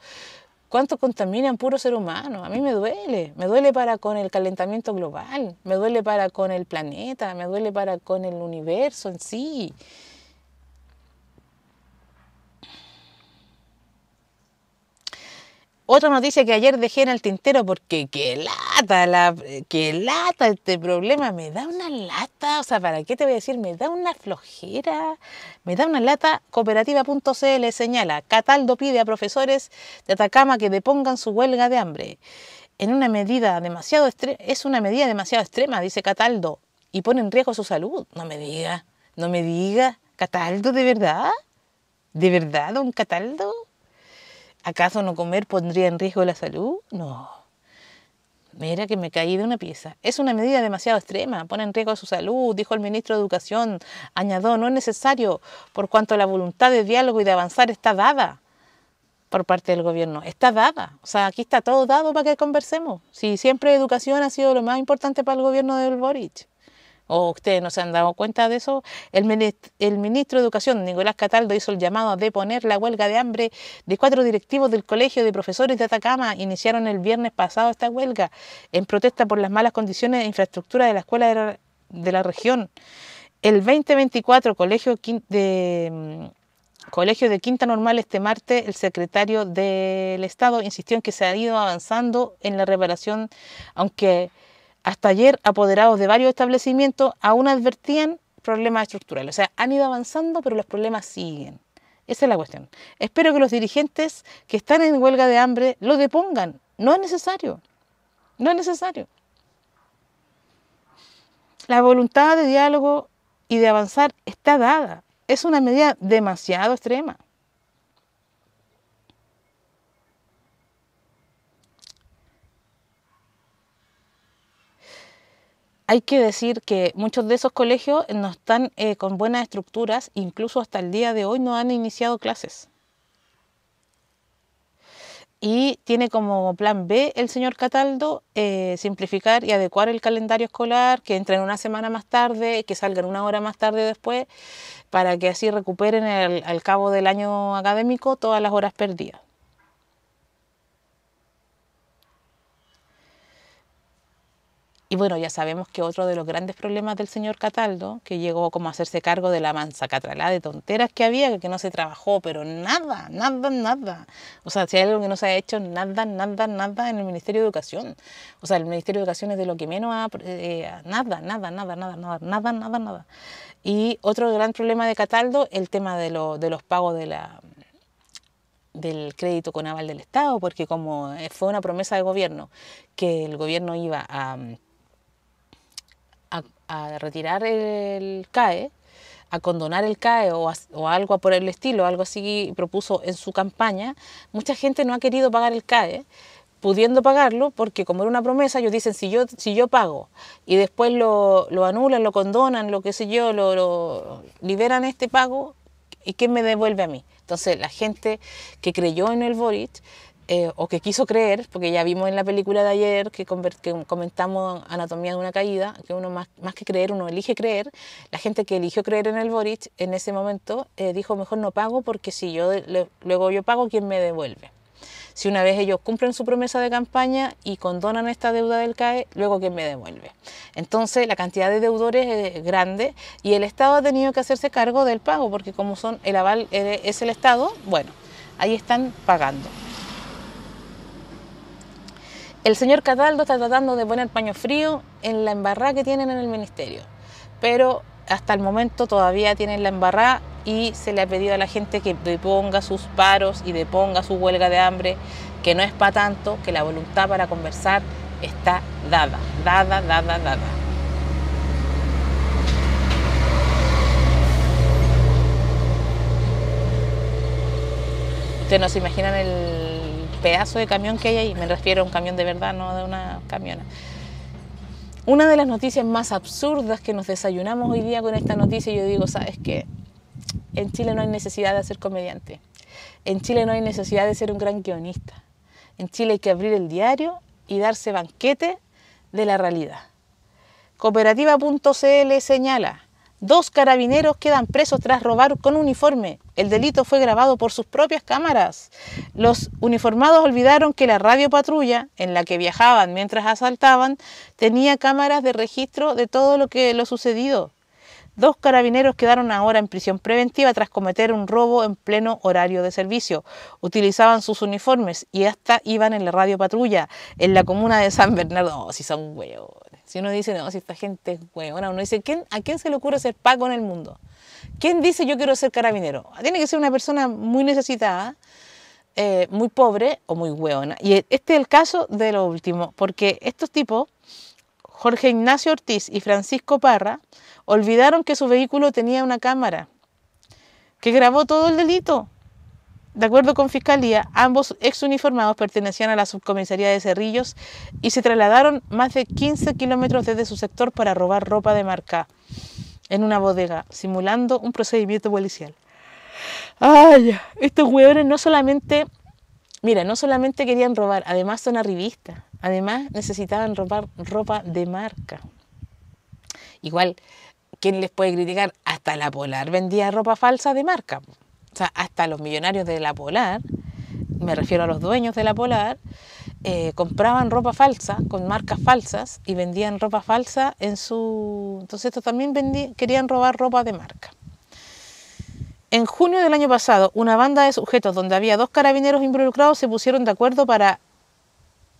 cuánto contaminan puro ser humano. A mí me duele, me duele para con el calentamiento global, me duele para con el planeta, me duele para con el universo en sí. Otra noticia que ayer dejé en el tintero porque qué lata, qué lata este problema, me da una lata, o sea, ¿para qué te voy a decir? Me da una flojera, me da una lata. Cooperativa.cl señala, Cataldo pide a profesores de Atacama que depongan su huelga de hambre. En una medida demasiado es una medida demasiado extrema, dice Cataldo, y pone en riesgo su salud. No me diga, no me diga, Cataldo, ¿de verdad? ¿De verdad, don Cataldo? ¿Acaso no comer pondría en riesgo la salud? No. Mira que me caí de una pieza. Es una medida demasiado extrema, pone en riesgo su salud, dijo el ministro de Educación. Añadió, no es necesario, por cuanto la voluntad de diálogo y de avanzar está dada por parte del gobierno. Está dada. O sea, aquí está todo dado para que conversemos. Si siempre educación ha sido lo más importante para el gobierno de Boric o ustedes no se han dado cuenta de eso, el ministro, de Educación, Nicolás Cataldo, hizo el llamado a deponer la huelga de hambre de cuatro directivos del Colegio de Profesores de Atacama. Iniciaron el viernes pasado esta huelga en protesta por las malas condiciones de infraestructura de la escuela de la, región. El 2024, Colegio de mm, Colegio de Quinta Normal este martes, el secretario del Estado insistió en que se ha ido avanzando en la reparación, aunque hasta ayer apoderados de varios establecimientos aún advertían problemas estructurales. O sea, han ido avanzando, pero los problemas siguen. Esa es la cuestión. Espero que los dirigentes que están en huelga de hambre lo depongan. No es necesario. No es necesario. La voluntad de diálogo y de avanzar está dada. Es una medida demasiado extrema. Hay que decir que muchos de esos colegios no están eh, con buenas estructuras, incluso hasta el día de hoy no han iniciado clases. Y tiene como plan B el señor Cataldo eh, simplificar y adecuar el calendario escolar, que entren una semana más tarde, que salgan una hora más tarde después, para que así recuperen al cabo del año académico todas las horas perdidas. Y bueno, ya sabemos que otro de los grandes problemas del señor Cataldo, que llegó como a hacerse cargo de la mansa catalá de tonteras que había, que no se trabajó, pero nada, nada, nada. O sea, si hay algo que no se ha hecho, nada, nada, nada en el Ministerio de Educación. O sea, el Ministerio de Educación es de lo que menos ha... Eh, nada, nada, nada, nada, nada, nada, nada, nada. Y otro gran problema de Cataldo, el tema de, de los pagos de la, del crédito con aval del Estado, porque como eh, fue una promesa del gobierno que el gobierno iba a a retirar el CAE, a condonar el CAE o, algo por el estilo, algo así propuso en su campaña, mucha gente no ha querido pagar el CAE, pudiendo pagarlo, porque como era una promesa, ellos dicen, si yo, si yo pago y después lo, anulan, lo condonan, lo que sé yo, lo, liberan este pago, ¿y qué me devuelve a mí? Entonces la gente que creyó en el Boric eh, o que quiso creer, porque ya vimos en la película de ayer que, comentamos Anatomía de una caída, que uno más, que creer, uno elige creer, la gente que eligió creer en el Boric en ese momento eh, dijo, mejor no pago porque si yo luego yo pago, ¿quién me devuelve? Si una vez ellos cumplen su promesa de campaña y condonan esta deuda del CAE, luego ¿quién me devuelve? Entonces la cantidad de deudores es grande y el Estado ha tenido que hacerse cargo del pago, porque como son el aval eh, es el Estado, bueno, ahí están pagando. El señor Cataldo está tratando de poner paño frío en la embarrada que tienen en el ministerio, pero hasta el momento todavía tienen la embarrada y se le ha pedido a la gente que deponga sus paros y deponga su huelga de hambre, que no es para tanto, que la voluntad para conversar está dada, dada, dada, dada. Ustedes imaginan el pedazo de camión que hay ahí, me refiero a un camión de verdad, no de una camioneta. Una de las noticias más absurdas que nos desayunamos hoy día con esta noticia, yo digo, ¿sabes qué? En Chile no hay necesidad de ser comediante, en Chile no hay necesidad de ser un gran guionista, en Chile hay que abrir el diario y darse banquete de la realidad. Cooperativa.cl señala, Dos carabineros quedan presos tras robar con uniforme. El delito fue grabado por sus propias cámaras. Los uniformados olvidaron que la radio patrulla en la que viajaban mientras asaltaban tenía cámaras de registro de todo lo que lo sucedido. Dos carabineros quedaron ahora en prisión preventiva tras cometer un robo en pleno horario de servicio. Utilizaban sus uniformes y hasta iban en la radio patrulla en la comuna de San Bernardo. Oh, si son huevos. Si uno dice, no, si esta gente es hueona, uno dice, ¿quién, ¿a quién se le ocurre ser Paco en el mundo? ¿Quién dice yo quiero ser carabinero? Tiene que ser una persona muy necesitada, eh, muy pobre o muy hueona. Y e, este es el caso de lo último, porque estos tipos, Jorge Ignacio Ortiz y Francisco Parra, olvidaron que su vehículo tenía una cámara que grabó todo el delito de acuerdo con Fiscalía, ambos exuniformados pertenecían a la subcomisaría de Cerrillos y se trasladaron más de 15 kilómetros desde su sector para robar ropa de marca en una bodega, simulando un procedimiento policial. ¡Ay! Estos hueones no solamente, mira, no solamente querían robar, además son arribistas, además necesitaban robar ropa de marca. Igual, ¿quién les puede criticar? Hasta la Polar vendía ropa falsa de marca o sea, hasta los millonarios de la Polar, me refiero a los dueños de la Polar, eh, compraban ropa falsa, con marcas falsas, y vendían ropa falsa en su... Entonces estos también querían robar ropa de marca. En junio del año pasado, una banda de sujetos donde había dos carabineros involucrados se pusieron de acuerdo para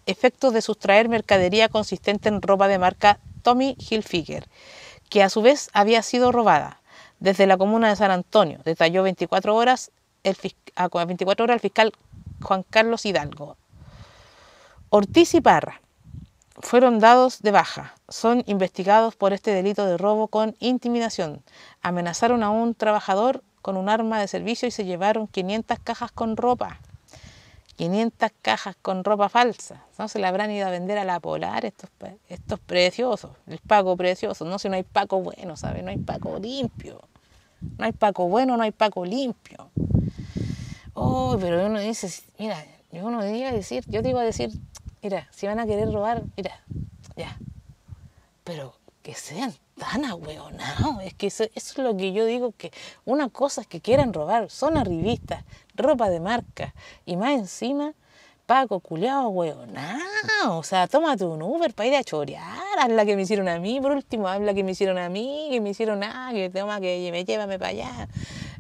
efectos de sustraer mercadería consistente en ropa de marca Tommy Hilfiger, que a su vez había sido robada. Desde la comuna de San Antonio detalló 24 horas el a 24 horas el fiscal Juan Carlos Hidalgo. Ortiz y Parra fueron dados de baja. Son investigados por este delito de robo con intimidación. Amenazaron a un trabajador con un arma de servicio y se llevaron 500 cajas con ropa. 500 cajas con ropa falsa. No se la habrán ido a vender a la polar estos, estos preciosos, el Paco precioso. No, sé, no hay Paco bueno, ¿sabes? No hay Paco limpio. No hay Paco bueno, no hay Paco limpio. Oh, pero uno dice, mira, yo no decir, yo te iba a decir, mira, si van a querer robar, mira, ya. Pero que sean tan Es que eso, es lo que yo digo, que una cosa que quieran robar, son arribistas, ropa de marca, y más encima, Paco, culiao, no, O sea, toma un Uber para ir a chorear, haz la que me hicieron a mí, por último, haz la que me hicieron a mí, que me hicieron ah, que toma, que me llévame para allá.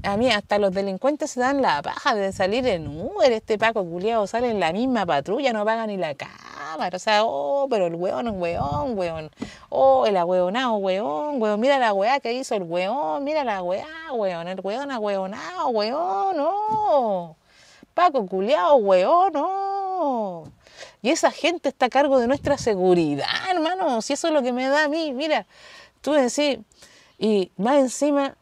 A mí hasta los delincuentes se dan la paja de salir en Uber, este Paco culiao sale en la misma patrulla, no paga ni la cara o sea, oh, pero el hueón, es weón, weón. Oh, el agüeonado, weón, weón. Mira la weá que hizo el weón, mira la weá, weón. El weón agüeonado, weón, no. Paco culiao, weón, no. Y esa gente está a cargo de nuestra seguridad, hermano. Si eso es lo que me da a mí, mira, tú decís, y más encima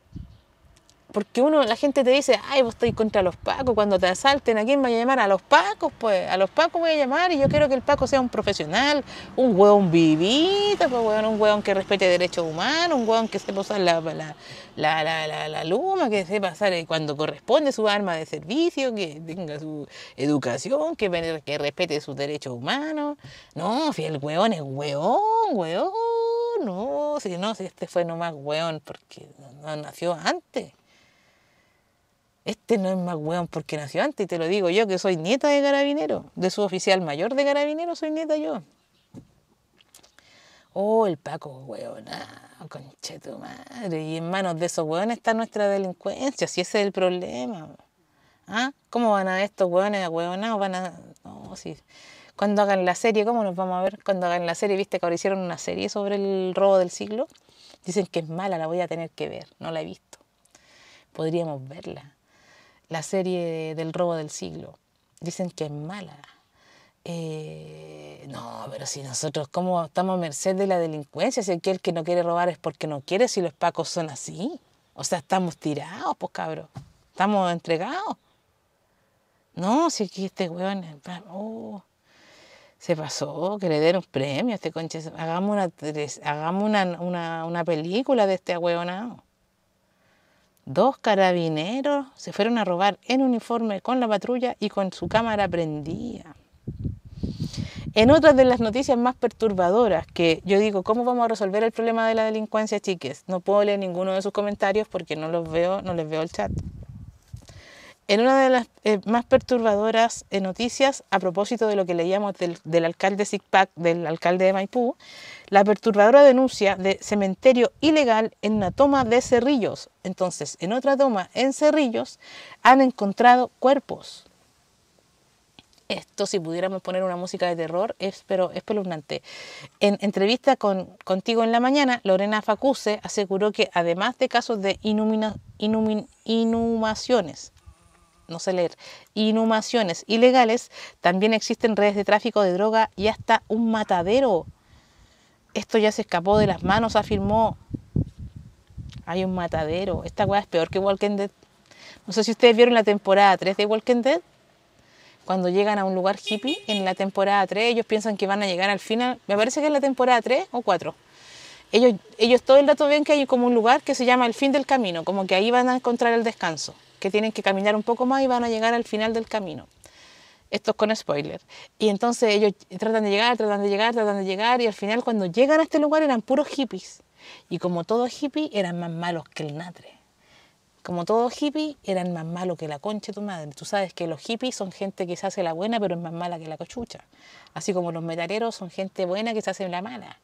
porque uno, la gente te dice, ay, vos estoy contra los pacos, cuando te asalten, ¿a quién voy a llamar? A los pacos, pues, a los pacos voy a llamar y yo quiero que el paco sea un profesional, un hueón vivito, pues, un hueón que respete derechos humanos, un hueón que sepa usar la, luma, que sepa usar eh, cuando corresponde su arma de servicio, que tenga su educación, que, respete sus derechos humanos. No, si el hueón es hueón, hueón no, si no, si este fue nomás weón porque nació antes este no es más weón porque nació antes, y te lo digo yo, que soy nieta de carabinero, de su oficial mayor de carabinero, soy nieta yo. Oh, el Paco, weón, ah, tu madre, y en manos de esos hueones está nuestra delincuencia, si ese es el problema. ¿Ah? ¿Cómo van a estos hueones a Van a. No, Cuando hagan la serie, ¿cómo nos vamos a ver? Cuando hagan la serie, viste que ahora hicieron una serie sobre el robo del siglo. Dicen que es mala, la voy a tener que ver, no la he visto. Podríamos verla la serie del robo del siglo. Dicen que es mala. Eh, no, pero si nosotros, como estamos a merced de la delincuencia? Si el que no quiere robar es porque no quiere, si los pacos son así. O sea, estamos tirados, pues cabros. Estamos entregados. No, si aquí este hueón oh, se pasó, que le dieron premio a este conche. Hagamos una, hagamos una, una, película de este weonado. Dos carabineros se fueron a robar en uniforme con la patrulla y con su cámara prendida. En otras de las noticias más perturbadoras, que yo digo, ¿cómo vamos a resolver el problema de la delincuencia, chiques? No puedo leer ninguno de sus comentarios porque no los veo, no les veo el chat. En una de las eh, más perturbadoras eh, noticias, a propósito de lo que leíamos del, alcalde del alcalde de Maipú, la perturbadora denuncia de cementerio ilegal en una toma de Cerrillos. Entonces, en otra toma en Cerrillos han encontrado cuerpos. Esto, si pudiéramos poner una música de terror, es pero espeluznante. En entrevista Contigo en la Mañana, Lorena Facuse aseguró que además de casos de inhumaciones, no sé leer, inhumaciones ilegales, también existen redes de tráfico de droga y hasta un matadero. Esto ya se escapó de las manos, afirmó. Hay un matadero. Esta weá es peor que Walking Dead. No sé si ustedes vieron la temporada 3 de Walking Dead. Cuando llegan a un lugar hippie, en la temporada 3 ellos piensan que van a llegar al final. Me parece que es la temporada 3 o 4. Ellos, ellos todo el rato ven que hay como un lugar que se llama el fin del camino, como que ahí van a encontrar el descanso que tienen que caminar un poco más y van a llegar al final del camino. Esto es con spoiler. Y entonces ellos tratan de llegar, tratan de llegar, tratan de llegar y al final cuando llegan a este lugar eran puros hippies. Y como todos hippie eran más malos que el natre. Como todos hippie eran más malos que la concha de tu madre. Tú sabes que los hippies son gente que se hace la buena pero es más mala que la cochucha. Así como los metaleros son gente buena que se hace la mala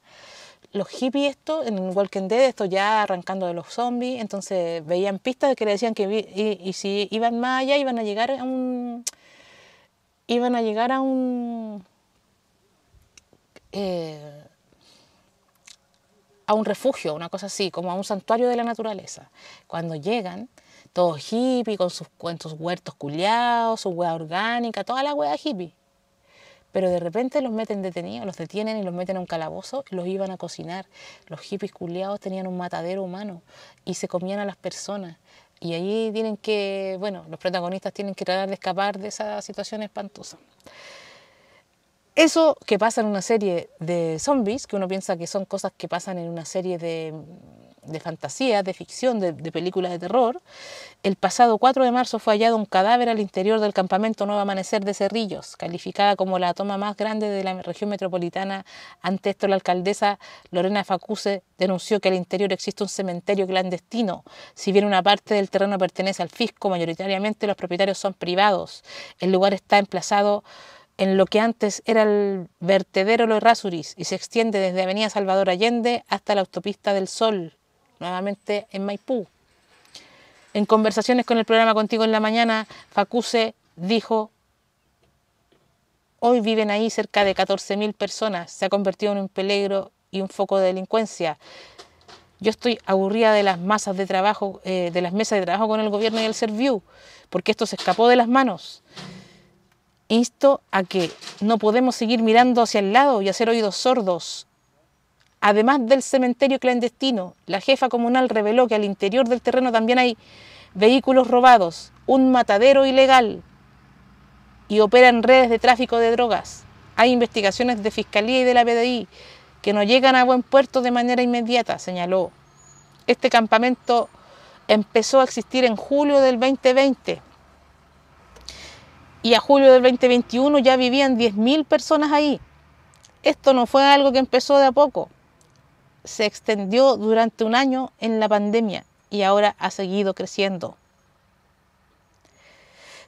los hippies esto, en Walking Dead, esto ya arrancando de los zombies, entonces veían pistas de que le decían que y, y, si iban más allá iban a llegar a un iban a llegar a un eh, a un refugio, una cosa así, como a un santuario de la naturaleza. Cuando llegan, todos hippies, con sus, cuentos huertos culiados, su hueá orgánica, toda la hueá hippie pero de repente los meten detenidos, los detienen y los meten a un calabozo y los iban a cocinar. Los hippies culeados tenían un matadero humano y se comían a las personas. Y ahí tienen que, bueno, los protagonistas tienen que tratar de escapar de esa situación espantosa. Eso que pasa en una serie de zombies, que uno piensa que son cosas que pasan en una serie de de fantasía, de ficción, de, películas de terror, el pasado 4 de marzo fue hallado un cadáver al interior del campamento Nuevo Amanecer de Cerrillos, calificada como la toma más grande de la región metropolitana. Ante esto, la alcaldesa Lorena Facuse denunció que al interior existe un cementerio clandestino. Si bien una parte del terreno pertenece al fisco, mayoritariamente los propietarios son privados. El lugar está emplazado en lo que antes era el vertedero Los Rasuris y se extiende desde Avenida Salvador Allende hasta la autopista del Sol nuevamente en Maipú. En conversaciones con el programa Contigo en la Mañana, Facuse dijo, hoy viven ahí cerca de 14.000 personas, se ha convertido en un peligro y un foco de delincuencia. Yo estoy aburrida de las masas de trabajo, eh, de las mesas de trabajo con el gobierno y el Serviu, porque esto se escapó de las manos. Insto a que no podemos seguir mirando hacia el lado y hacer oídos sordos Además del cementerio clandestino, la jefa comunal reveló que al interior del terreno también hay vehículos robados, un matadero ilegal y operan redes de tráfico de drogas. Hay investigaciones de Fiscalía y de la PDI que no llegan a buen puerto de manera inmediata, señaló. Este campamento empezó a existir en julio del 2020 y a julio del 2021 ya vivían 10.000 personas ahí. Esto no fue algo que empezó de a poco se extendió durante un año en la pandemia y ahora ha seguido creciendo.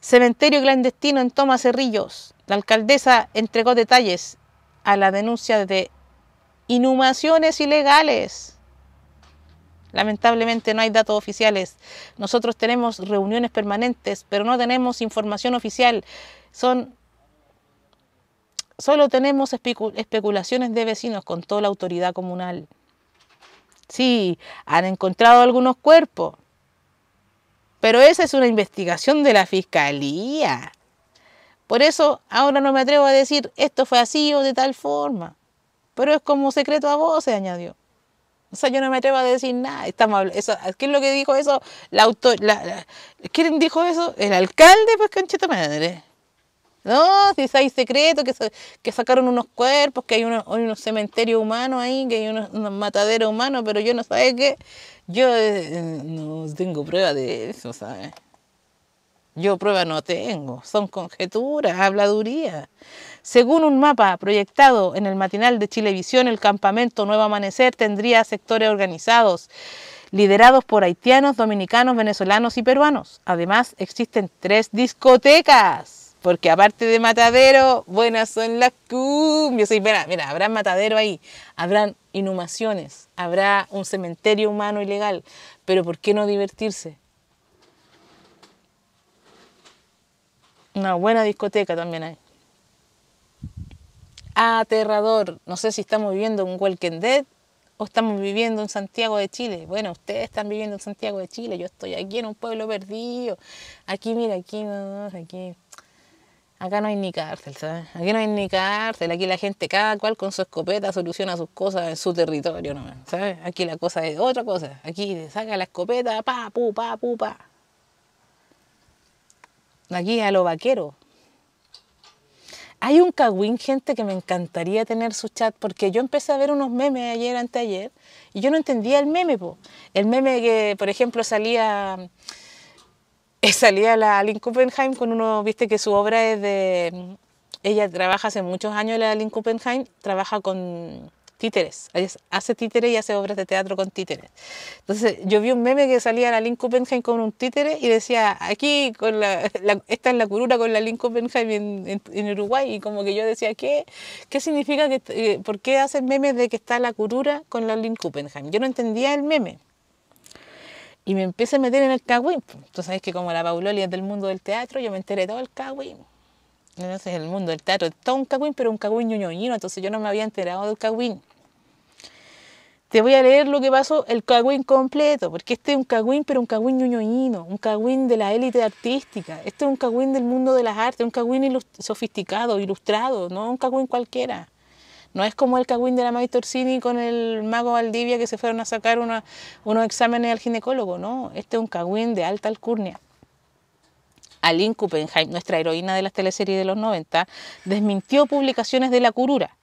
Cementerio clandestino en Toma Cerrillos. La alcaldesa entregó detalles a la denuncia de inhumaciones ilegales. Lamentablemente no hay datos oficiales. Nosotros tenemos reuniones permanentes, pero no tenemos información oficial. Son solo tenemos especulaciones de vecinos con toda la autoridad comunal. Sí, han encontrado algunos cuerpos. Pero esa es una investigación de la fiscalía. Por eso ahora no me atrevo a decir esto fue así o de tal forma. Pero es como secreto a voces, añadió. O sea, yo no me atrevo a decir nada. eso, ¿Quién es lo que dijo eso? ¿Quién dijo eso? El alcalde, pues, cancheta madre. No, si hay secretos, que, que sacaron unos cuerpos, que hay unos, un cementerios humanos ahí, que hay unos, matadero mataderos pero yo no sé qué. yo eh, no tengo prueba de eso, ¿sabes? Yo prueba no tengo, son conjeturas, habladuría. Según un mapa proyectado en el matinal de Chilevisión, el campamento Nuevo Amanecer tendría sectores organizados, liderados por haitianos, dominicanos, venezolanos y peruanos. Además, existen tres discotecas porque aparte de matadero, buenas son las cumbias. Y mira, mira, habrá matadero ahí, habrán inhumaciones, habrá un cementerio humano ilegal, pero ¿por qué no divertirse? Una buena discoteca también hay. Aterrador, no sé si estamos viviendo un Walking Dead o estamos viviendo en Santiago de Chile. Bueno, ustedes están viviendo en Santiago de Chile, yo estoy aquí en un pueblo perdido. Aquí, mira, aquí, aquí, Acá no hay ni cárcel, ¿sabes? Aquí no hay ni cárcel, aquí la gente, cada cual con su escopeta soluciona sus cosas en su territorio, ¿sabes? Aquí la cosa es otra cosa. Aquí saca la escopeta, pa, pu, pa, pu, pa. Aquí a lo vaquero. Hay un cagüín, gente, que me encantaría tener su chat, porque yo empecé a ver unos memes ayer, anteayer, y yo no entendía el meme, El meme que, por ejemplo, salía... Eh, salía la Aline con uno, viste que su obra es de... Ella trabaja hace muchos años, en la Aline trabaja con títeres, hace títeres y hace obras de teatro con títeres. Entonces yo vi un meme que salía la Link Oppenheim con un títere y decía, aquí, está la, la curura con la Link Oppenheim en, Uruguay, y como que yo decía, ¿qué, qué significa, que, eh, por qué hacen memes de que está la curura con la Link Yo no entendía el meme. Y me empecé a meter en el cagüín. Entonces sabes que como la Pauloli es del mundo del teatro, yo me enteré de todo el cagüín. Entonces el mundo del teatro es todo un cagüín, pero un cagüín ñoñoñino. Entonces yo no me había enterado del cagüín. Te voy a leer lo que pasó, el cagüín completo, porque este es un cagüín, pero un cagüín ñoñoñino, un cagüín de la élite artística. Este es un cagüín del mundo de las artes, un cagüín sofisticado, ilustrado, no un cagüín cualquiera. No es como el cagüín de la Maestro Torsini con el mago Valdivia que se fueron a sacar unos exámenes al ginecólogo, no. Este es un cagüín de alta alcurnia. Aline Kuppenheim, nuestra heroína de las teleseries de los 90, desmintió publicaciones de la curura.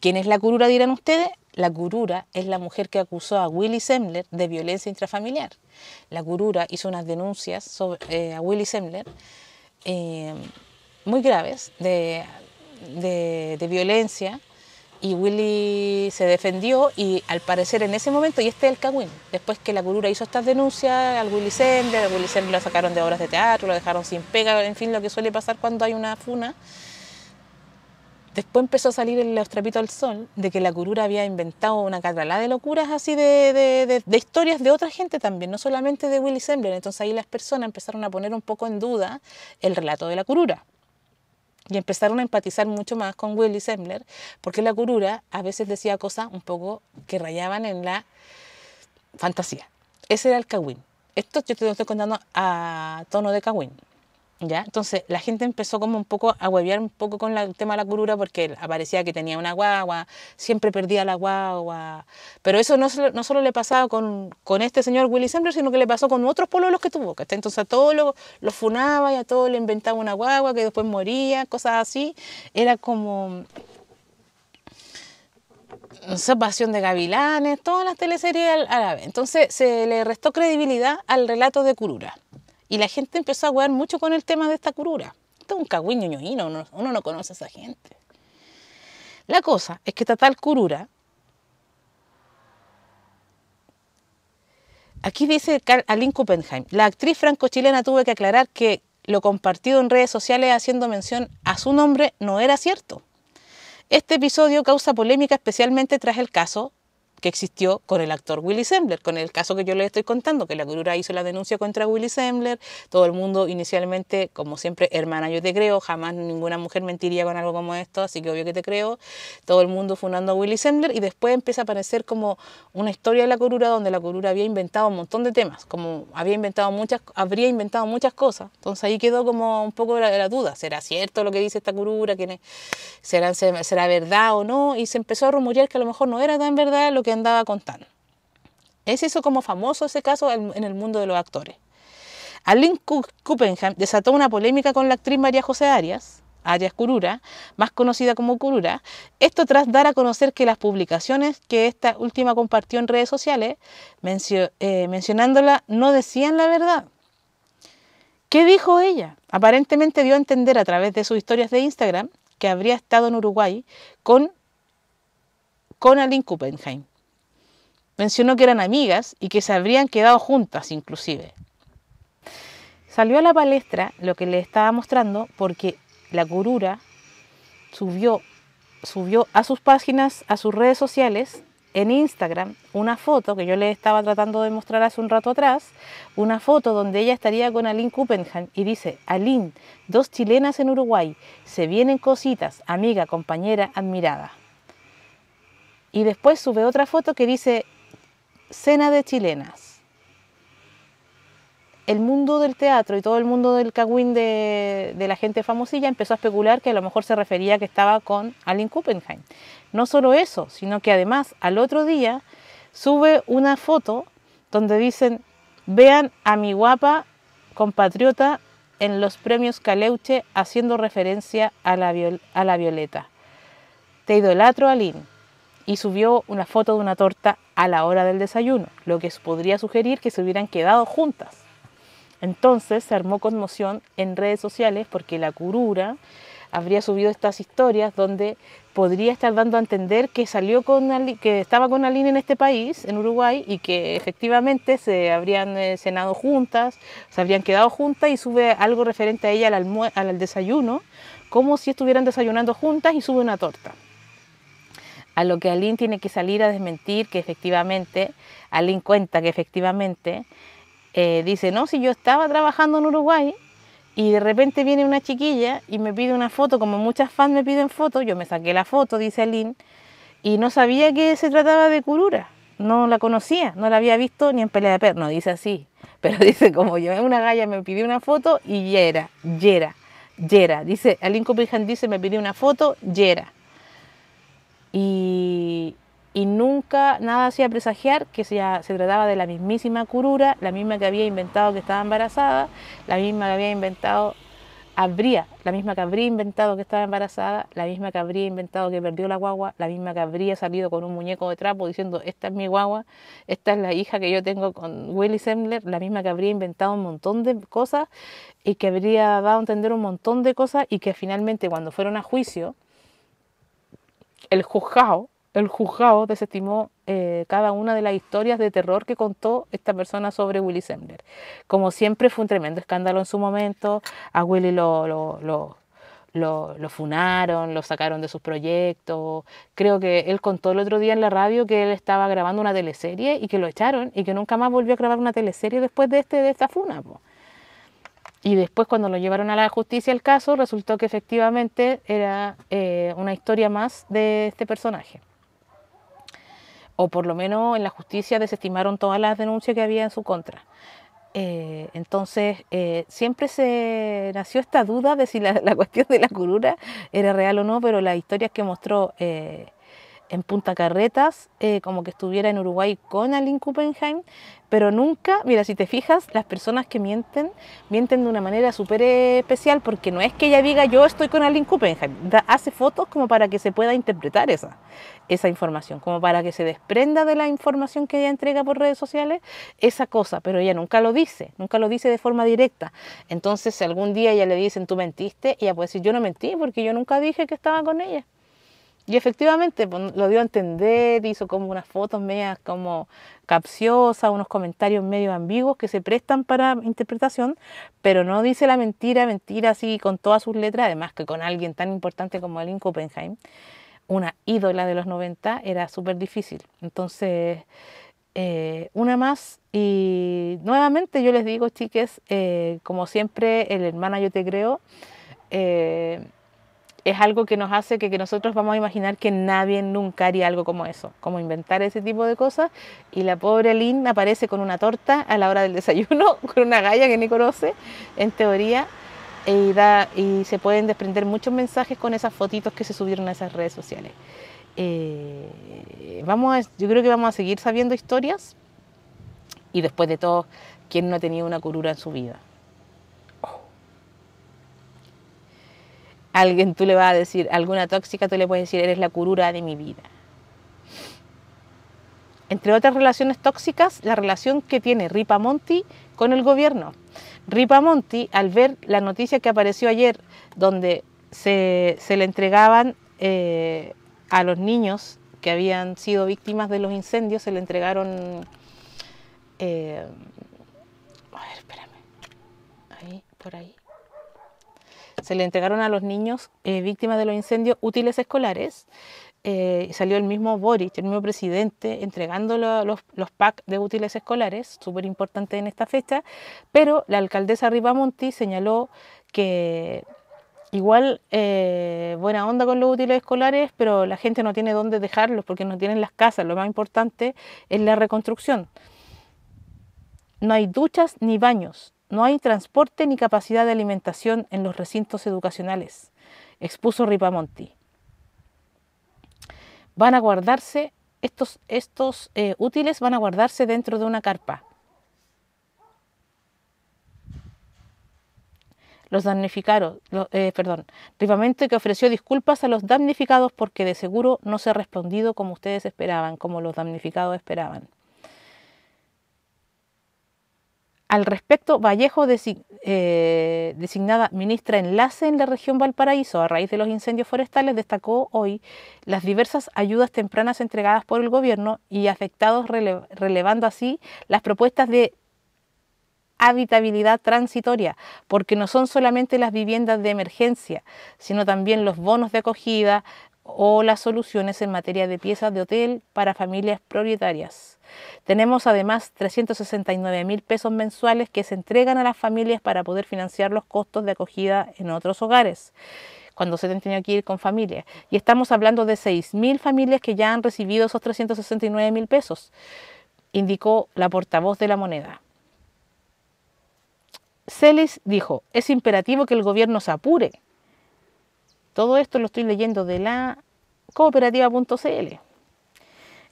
¿Quién es la curura, dirán ustedes? La curura es la mujer que acusó a Willy Semmler de violencia intrafamiliar. La curura hizo unas denuncias eh, a Willy Semmler eh, muy graves de, de violencia y Willy se defendió y al parecer en ese momento, y este es el cagüín, después que la curura hizo estas denuncias al Willy Sender, al Willy Sender lo sacaron de obras de teatro, lo dejaron sin pega, en fin, lo que suele pasar cuando hay una funa. Después empezó a salir el trapitos al sol de que la curura había inventado una catralada de locuras así de, de, historias de otra gente también, no solamente de Willy Sembler. Entonces ahí las personas empezaron a poner un poco en duda el relato de la curura y empezaron a empatizar mucho más con Willy Semmler, porque la curura a veces decía cosas un poco que rayaban en la fantasía. Ese era el cagüín. Esto yo te lo estoy contando a tono de cagüín. ¿Ya? Entonces la gente empezó como un poco a huevear un poco con el tema de la curura porque aparecía que tenía una guagua, siempre perdía la guagua. Pero eso no, solo le pasaba con, este señor Willy Sembler, sino que le pasó con otros los que tuvo. ¿está? Entonces a todos los lo funaba y a todos le inventaba una guagua que después moría, cosas así. Era como no Pasión de Gavilanes, todas las teleseries a la vez. Entonces se le restó credibilidad al relato de Curura. Y la gente empezó a jugar mucho con el tema de esta curura. Esto es un cagüiño ñoíno, uno, uno no conoce a esa gente. La cosa es que esta tal curura, aquí dice Aline Kuppenheim, la actriz franco-chilena tuvo que aclarar que lo compartido en redes sociales haciendo mención a su nombre no era cierto. Este episodio causa polémica especialmente tras el caso que existió con el actor Willy Sembler, con el caso que yo le estoy contando, que la curura hizo la denuncia contra Willy Sembler, todo el mundo inicialmente, como siempre, hermana, yo te creo, jamás ninguna mujer mentiría con algo como esto, así que obvio que te creo, todo el mundo fundando a Willy Sembler y después empieza a aparecer como una historia de la curura donde la curura había inventado un montón de temas, como había inventado muchas, habría inventado muchas cosas, entonces ahí quedó como un poco la, duda, ¿será cierto lo que dice esta curura? será, será verdad o no? Y se empezó a rumorear que a lo mejor no era tan verdad lo que andaba contando. es eso como famoso ese caso en el mundo de los actores. Aline Kuppenheim desató una polémica con la actriz María José Arias, Arias Curura, más conocida como Curura, esto tras dar a conocer que las publicaciones que esta última compartió en redes sociales, eh, mencionándola, no decían la verdad. ¿Qué dijo ella? Aparentemente dio a entender a través de sus historias de Instagram que habría estado en Uruguay con, con Aline Kuppenheim Mencionó que eran amigas y que se habrían quedado juntas inclusive. Salió a la palestra lo que le estaba mostrando porque la curura subió, subió a sus páginas, a sus redes sociales, en Instagram, una foto que yo le estaba tratando de mostrar hace un rato atrás, una foto donde ella estaría con Aline Copenhagen y dice, Aline, dos chilenas en Uruguay, se vienen cositas, amiga, compañera, admirada. Y después sube otra foto que dice, Cena de chilenas. El mundo del teatro y todo el mundo del cagüín de, la gente famosilla empezó a especular que a lo mejor se refería a que estaba con Aline Kuppenheim. No solo eso, sino que además al otro día sube una foto donde dicen, vean a mi guapa compatriota en los premios Caleuche haciendo referencia a la, a la Violeta. Te idolatro, Aline. Y subió una foto de una torta a la hora del desayuno, lo que podría sugerir que se hubieran quedado juntas. Entonces se armó conmoción en redes sociales porque la curura habría subido estas historias donde podría estar dando a entender que salió con que estaba con Aline en este país, en Uruguay, y que efectivamente se habrían eh, cenado juntas, se habrían quedado juntas y sube algo referente a ella al, al desayuno, como si estuvieran desayunando juntas y sube una torta a lo que Aline tiene que salir a desmentir que efectivamente, Aline cuenta que efectivamente, eh, dice, no, si yo estaba trabajando en Uruguay y de repente viene una chiquilla y me pide una foto, como muchas fans me piden fotos, yo me saqué la foto, dice Aline, y no sabía que se trataba de Curura, no la conocía, no la había visto ni en pelea de perro, dice así, pero dice como yo, una galla me pidió una foto y era yera, yera, dice Aline Copijan dice, me pidió una foto, era y, nunca nada hacía presagiar que se, trataba de la mismísima Curura, la misma que había inventado que estaba embarazada, la misma que había inventado habría, la misma que habría inventado que estaba embarazada, la misma que habría inventado que perdió la guagua, la misma que habría salido con un muñeco de trapo diciendo, esta es mi guagua, esta es la hija que yo tengo con Willy Sembler, la misma que habría inventado un montón de cosas y que habría dado a entender un montón de cosas y que finalmente cuando fueron a juicio, el juzgado, el desestimó eh, cada una de las historias de terror que contó esta persona sobre Willy Sembler. Como siempre fue un tremendo escándalo en su momento, a Willy lo, lo, lo funaron, lo sacaron de sus proyectos. Creo que él contó el otro día en la radio que él estaba grabando una teleserie y que lo echaron y que nunca más volvió a grabar una teleserie después de este de esta funa. Y después cuando lo llevaron a la justicia el caso, resultó que efectivamente era eh, una historia más de este personaje. O por lo menos en la justicia desestimaron todas las denuncias que había en su contra. Eh, entonces, eh, siempre se nació esta duda de si la, cuestión de la curura era real o no, pero las historias que mostró en Punta Carretas, eh, como que estuviera en Uruguay con Aline Kuppenheim, pero nunca, mira, si te fijas, las personas que mienten, mienten de una manera súper especial, porque no es que ella diga yo estoy con Aline Kuppenheim, hace fotos como para que se pueda interpretar esa, esa información, como para que se desprenda de la información que ella entrega por redes sociales, esa cosa, pero ella nunca lo dice, nunca lo dice de forma directa. Entonces, si algún día ella le dicen tú mentiste, ella puede decir yo no mentí porque yo nunca dije que estaba con ella. Y efectivamente pues, lo dio a entender, hizo como unas fotos medias como capciosas, unos comentarios medio ambiguos que se prestan para interpretación, pero no dice la mentira, mentira así con todas sus letras, además que con alguien tan importante como Aline Copenheim, una ídola de los 90, era súper difícil. Entonces, eh, una más y nuevamente yo les digo, chiques, eh, como siempre, el hermana yo te creo. Eh, es algo que nos hace que, nosotros vamos a imaginar que nadie nunca haría algo como eso, como inventar ese tipo de cosas. Y la pobre Lynn aparece con una torta a la hora del desayuno, con una galla que ni conoce, en teoría, y, da, y se pueden desprender muchos mensajes con esas fotitos que se subieron a esas redes sociales. Eh, vamos yo creo que vamos a seguir sabiendo historias y después de todo, ¿quién no ha tenido una curura en su vida? alguien tú le vas a decir, alguna tóxica, tú le puedes decir, eres la curura de mi vida. Entre otras relaciones tóxicas, la relación que tiene Ripamonti con el gobierno. Ripamonti, al ver la noticia que apareció ayer, donde se, le entregaban eh, a los niños que habían sido víctimas de los incendios, se le entregaron... Eh, a ver, espérame. Ahí, por ahí se le entregaron a los niños eh, víctimas de los incendios útiles escolares. Eh, salió el mismo Boric, el mismo presidente, entregando los, los packs de útiles escolares, súper importante en esta fecha, pero la alcaldesa Ripamonti señaló que igual eh, buena onda con los útiles escolares, pero la gente no tiene dónde dejarlos porque no tienen las casas, lo más importante es la reconstrucción. No hay duchas ni baños, no hay transporte ni capacidad de alimentación en los recintos educacionales, expuso Ripamonti. Van a guardarse, estos, estos eh, útiles van a guardarse dentro de una carpa. Los damnificaron, eh, perdón, Ripamonti que ofreció disculpas a los damnificados porque de seguro no se ha respondido como ustedes esperaban, como los damnificados esperaban. Al respecto, Vallejo, eh, designada ministra enlace en la región Valparaíso a raíz de los incendios forestales, destacó hoy las diversas ayudas tempranas entregadas por el gobierno y afectados, relevando así las propuestas de habitabilidad transitoria, porque no son solamente las viviendas de emergencia, sino también los bonos de acogida, o las soluciones en materia de piezas de hotel para familias propietarias. Tenemos además 369 mil pesos mensuales que se entregan a las familias para poder financiar los costos de acogida en otros hogares cuando se tenían que ir con familia. Y estamos hablando de mil familias que ya han recibido esos 369 mil pesos, indicó la portavoz de la moneda. Celis dijo, es imperativo que el gobierno se apure todo esto lo estoy leyendo de la cooperativa.cl.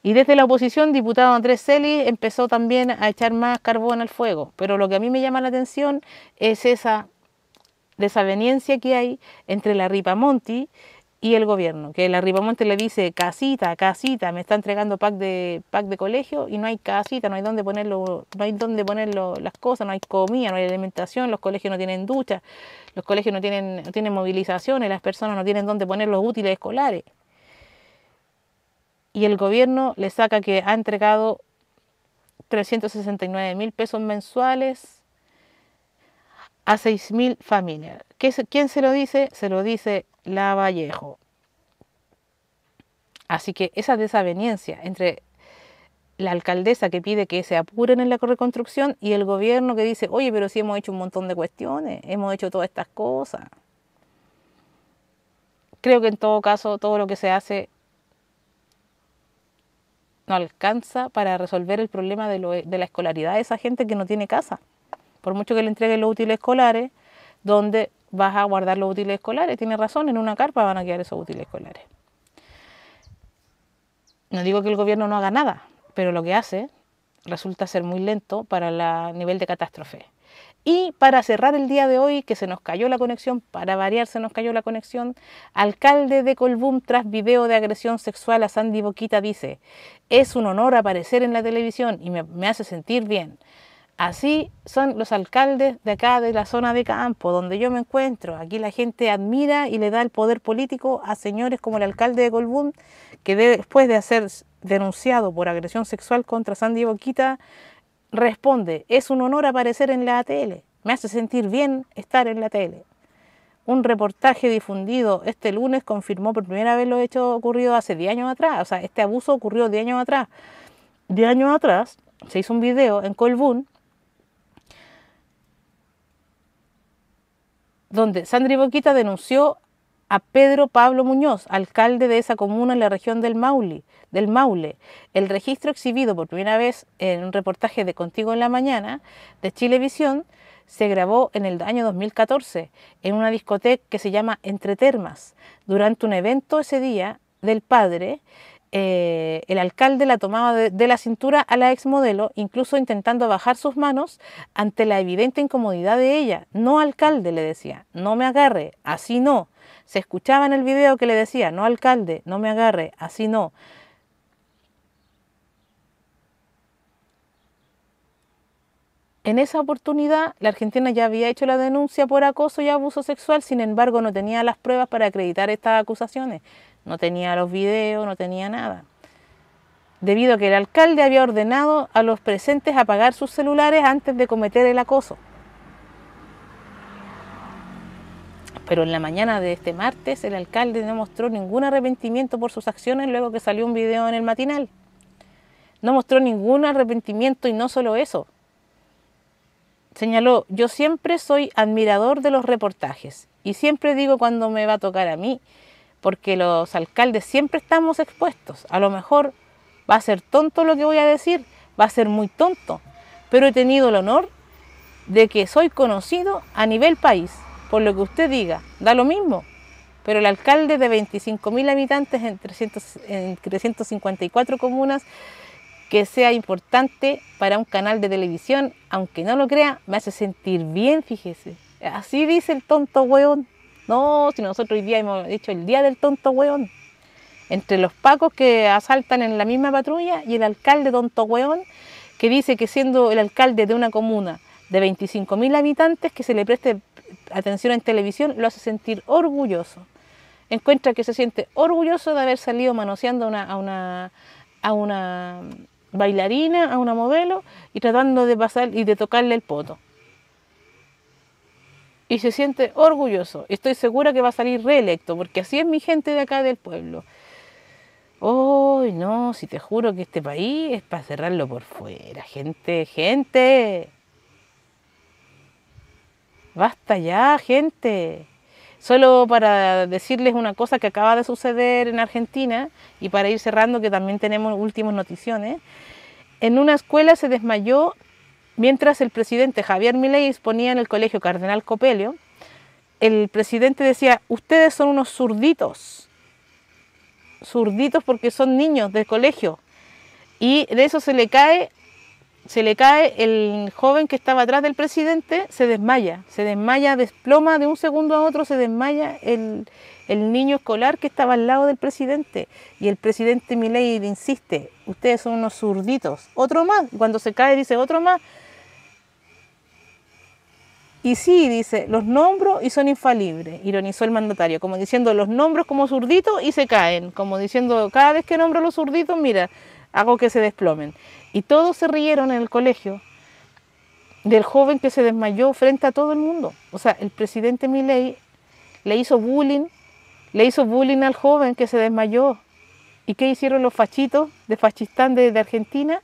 Y desde la oposición, diputado Andrés Celi empezó también a echar más carbón al fuego. Pero lo que a mí me llama la atención es esa desaveniencia que hay entre la Monti y el gobierno, que el Arribamonte le dice casita, casita, me está entregando pack de pack de colegio y no hay casita, no hay dónde ponerlo, no hay dónde ponerlo las cosas, no hay comida, no hay alimentación, los colegios no tienen ducha, los colegios no tienen, no tienen movilizaciones, las personas no tienen dónde poner los útiles escolares. Y el gobierno le saca que ha entregado 369 mil pesos mensuales a 6.000 familias. ¿Quién se lo dice? Se lo dice la Vallejo. Así que esa desaveniencia entre la alcaldesa que pide que se apuren en la reconstrucción y el gobierno que dice, oye, pero sí hemos hecho un montón de cuestiones, hemos hecho todas estas cosas. Creo que en todo caso todo lo que se hace no alcanza para resolver el problema de, e, de la escolaridad de esa gente que no tiene casa por mucho que le entreguen los útiles escolares, ¿dónde vas a guardar los útiles escolares. Tiene razón, en una carpa van a quedar esos útiles escolares. No digo que el gobierno no haga nada, pero lo que hace resulta ser muy lento para el nivel de catástrofe. Y para cerrar el día de hoy, que se nos cayó la conexión, para variar se nos cayó la conexión, alcalde de Colbún tras video de agresión sexual a Sandy Boquita dice, es un honor aparecer en la televisión y me hace sentir bien. Así son los alcaldes de acá, de la zona de campo, donde yo me encuentro. Aquí la gente admira y le da el poder político a señores como el alcalde de Colbún, que después de ser denunciado por agresión sexual contra Sandy Boquita, responde, es un honor aparecer en la tele, me hace sentir bien estar en la tele. Un reportaje difundido este lunes confirmó por primera vez lo hecho ocurrido hace 10 años atrás, o sea, este abuso ocurrió 10 años atrás. 10 años atrás se hizo un video en Colbún donde Sandri Boquita denunció a Pedro Pablo Muñoz, alcalde de esa comuna en la región del Maule, del Maule. El registro exhibido por primera vez en un reportaje de Contigo en la Mañana de Chilevisión se grabó en el año 2014 en una discoteca que se llama Entre Termas. Durante un evento ese día del padre, eh, el alcalde la tomaba de, de, la cintura a la exmodelo, incluso intentando bajar sus manos ante la evidente incomodidad de ella. No alcalde, le decía, no me agarre, así no. Se escuchaba en el video que le decía, no alcalde, no me agarre, así no. En esa oportunidad, la Argentina ya había hecho la denuncia por acoso y abuso sexual, sin embargo, no tenía las pruebas para acreditar estas acusaciones no tenía los videos, no tenía nada. Debido a que el alcalde había ordenado a los presentes apagar sus celulares antes de cometer el acoso. Pero en la mañana de este martes el alcalde no mostró ningún arrepentimiento por sus acciones luego que salió un video en el matinal. No mostró ningún arrepentimiento y no solo eso. Señaló, yo siempre soy admirador de los reportajes y siempre digo cuando me va a tocar a mí porque los alcaldes siempre estamos expuestos. A lo mejor va a ser tonto lo que voy a decir, va a ser muy tonto, pero he tenido el honor de que soy conocido a nivel país, por lo que usted diga, da lo mismo. Pero el alcalde de 25.000 habitantes en, 354 comunas, que sea importante para un canal de televisión, aunque no lo crea, me hace sentir bien, fíjese. Así dice el tonto hueón. No, si nosotros hoy día hemos dicho el día del tonto weón. Entre los pacos que asaltan en la misma patrulla y el alcalde tonto weón que dice que siendo el alcalde de una comuna de 25.000 habitantes que se le preste atención en televisión lo hace sentir orgulloso. Encuentra que se siente orgulloso de haber salido manoseando a, una, a una bailarina, a una modelo y tratando de pasar y de tocarle el poto y se siente orgulloso. Estoy segura que va a salir reelecto, porque así es mi gente de acá del pueblo. ¡Oh, no! Si te juro que este país es para cerrarlo por fuera. Gente, gente. Basta ya, gente. Solo para decirles una cosa que acaba de suceder en Argentina y para ir cerrando que también tenemos últimas noticiones. En una escuela se desmayó Mientras el presidente Javier Milei exponía en el colegio Cardenal Copelio, el presidente decía, ustedes son unos zurditos, zurditos porque son niños del colegio. Y de eso se le cae, se le cae el joven que estaba atrás del presidente, se desmaya, se desmaya, desploma de un segundo a otro, se desmaya el, el niño escolar que estaba al lado del presidente. Y el presidente Milei insiste, ustedes son unos zurditos. Otro más, cuando se cae dice otro más, y sí, dice, los nombro y son infalibles, ironizó el mandatario, como diciendo, los nombro como zurditos y se caen, como diciendo, cada vez que nombro a los zurditos, mira, hago que se desplomen. Y todos se rieron en el colegio del joven que se desmayó frente a todo el mundo. O sea, el presidente Milei le hizo bullying, le hizo bullying al joven que se desmayó. ¿Y qué hicieron los fachitos de Fachistán de, Argentina?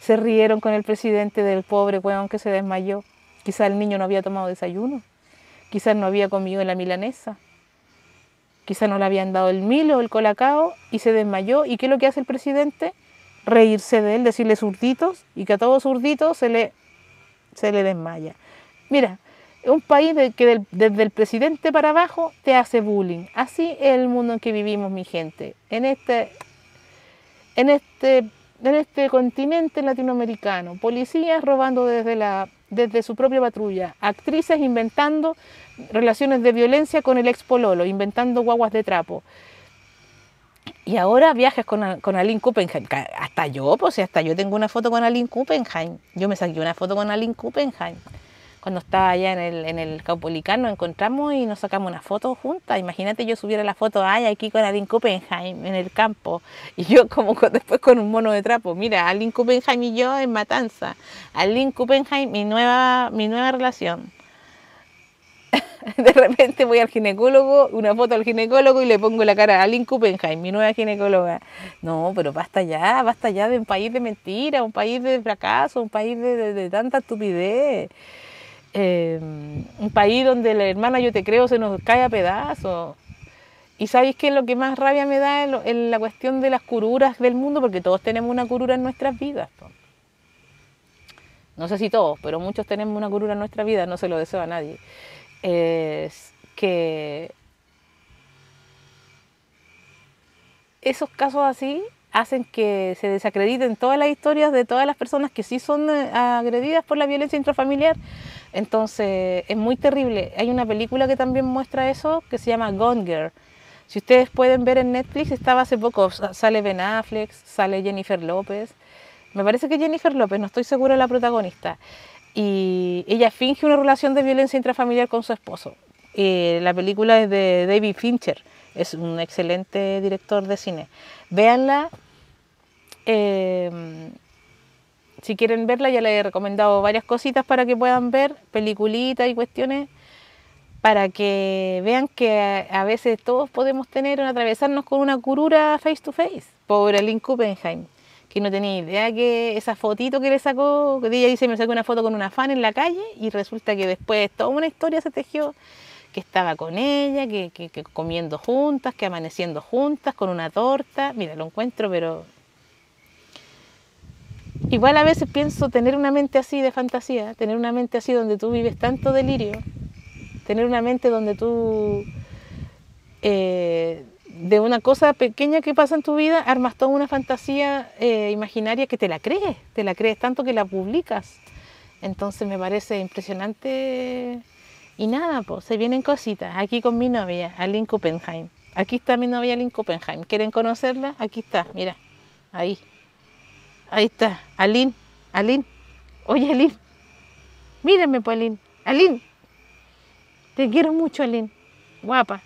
Se rieron con el presidente del pobre weón que se desmayó. Quizás el niño no había tomado desayuno, quizás no había comido en la milanesa, quizás no le habían dado el milo o el colacao y se desmayó. ¿Y qué es lo que hace el presidente? Reírse de él, decirle zurditos y que a todos zurditos se le, se le desmaya. Mira, un país que desde el presidente para abajo te hace bullying. Así es el mundo en que vivimos, mi gente. En este, en este, en este continente latinoamericano, policías robando desde la desde su propia patrulla, actrices inventando relaciones de violencia con el ex pololo, inventando guaguas de trapo. Y ahora viajes con, con Aline Kuppenheim. Hasta yo, pues hasta yo tengo una foto con Aline Kuppenheim. Yo me saqué una foto con Aline Kuppenheim cuando estaba allá en el, en el Caupolicán nos encontramos y nos sacamos una foto juntas. Imagínate yo subiera la foto ay, aquí con Alin Kuppenheim en el campo y yo como después con un mono de trapo. Mira, Alin Kuppenheim y yo en Matanza. Aline Kuppenheim, mi nueva, mi nueva relación. de repente voy al ginecólogo, una foto al ginecólogo y le pongo la cara a Alin Kuppenheim, mi nueva ginecóloga. No, pero basta ya, basta ya de un país de mentiras, un país de fracaso, un país de, de tanta estupidez. Em, un país donde la hermana yo te creo se nos cae a pedazos. Y sabéis que lo que más rabia me da es la cuestión de las cururas del mundo, porque todos tenemos una curura en nuestras vidas. No sé si todos, pero muchos tenemos una curura en nuestra vida, no se lo deseo a nadie. Es que esos casos así hacen que se desacrediten todas las historias de todas las personas que sí son eh, agredidas por la violencia intrafamiliar. Entonces es muy terrible. Hay una película que también muestra eso que se llama Gone Girl. Si ustedes pueden ver en Netflix, estaba hace poco, sale Ben Affleck, sale Jennifer López. Me parece que Jennifer López, no estoy segura de la protagonista. Y ella finge una relación de violencia intrafamiliar con su esposo. Eh, la película es de David Fincher, es un excelente director de cine. Véanla. Eh, si quieren verla, ya les he recomendado varias cositas para que puedan ver, peliculitas y cuestiones, para que vean que a, veces todos podemos tener un atravesarnos con una curura face to face. Pobre Link Kuppenheim, que no tenía idea que esa fotito que le sacó, que ella dice, me sacó una foto con una fan en la calle y resulta que después toda una historia se tejió que estaba con ella, que, que, que comiendo juntas, que amaneciendo juntas, con una torta. Mira, lo encuentro, pero Igual a veces pienso tener una mente así de fantasía, tener una mente así donde tú vives tanto delirio, tener una mente donde tú eh, de una cosa pequeña que pasa en tu vida armas toda una fantasía eh, imaginaria que te la crees, te la crees tanto que la publicas. Entonces me parece impresionante. Y nada, pues se vienen cositas. Aquí con mi novia, Aline Copenheim. Aquí está mi novia Aline Copenheim. ¿Quieren conocerla? Aquí está, mira, ahí. Ahí está, Alin, Alin, Oye, Alin, mírame, pues, Alin, te quiero mucho, Alin, Guapa.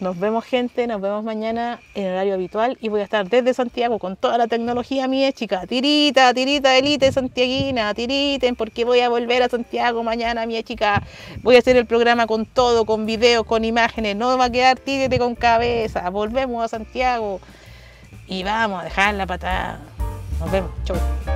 Nos vemos gente, nos vemos mañana en el horario habitual y voy a estar desde Santiago con toda la tecnología mía, chica. Tirita, tirita, elite santiaguina, tiriten porque voy a volver a Santiago mañana, mía chica. Voy a hacer el programa con todo, con videos, con imágenes. No va a quedar tírete con cabeza. Volvemos a Santiago y vamos a dejar la patada. Nos vemos. Chau.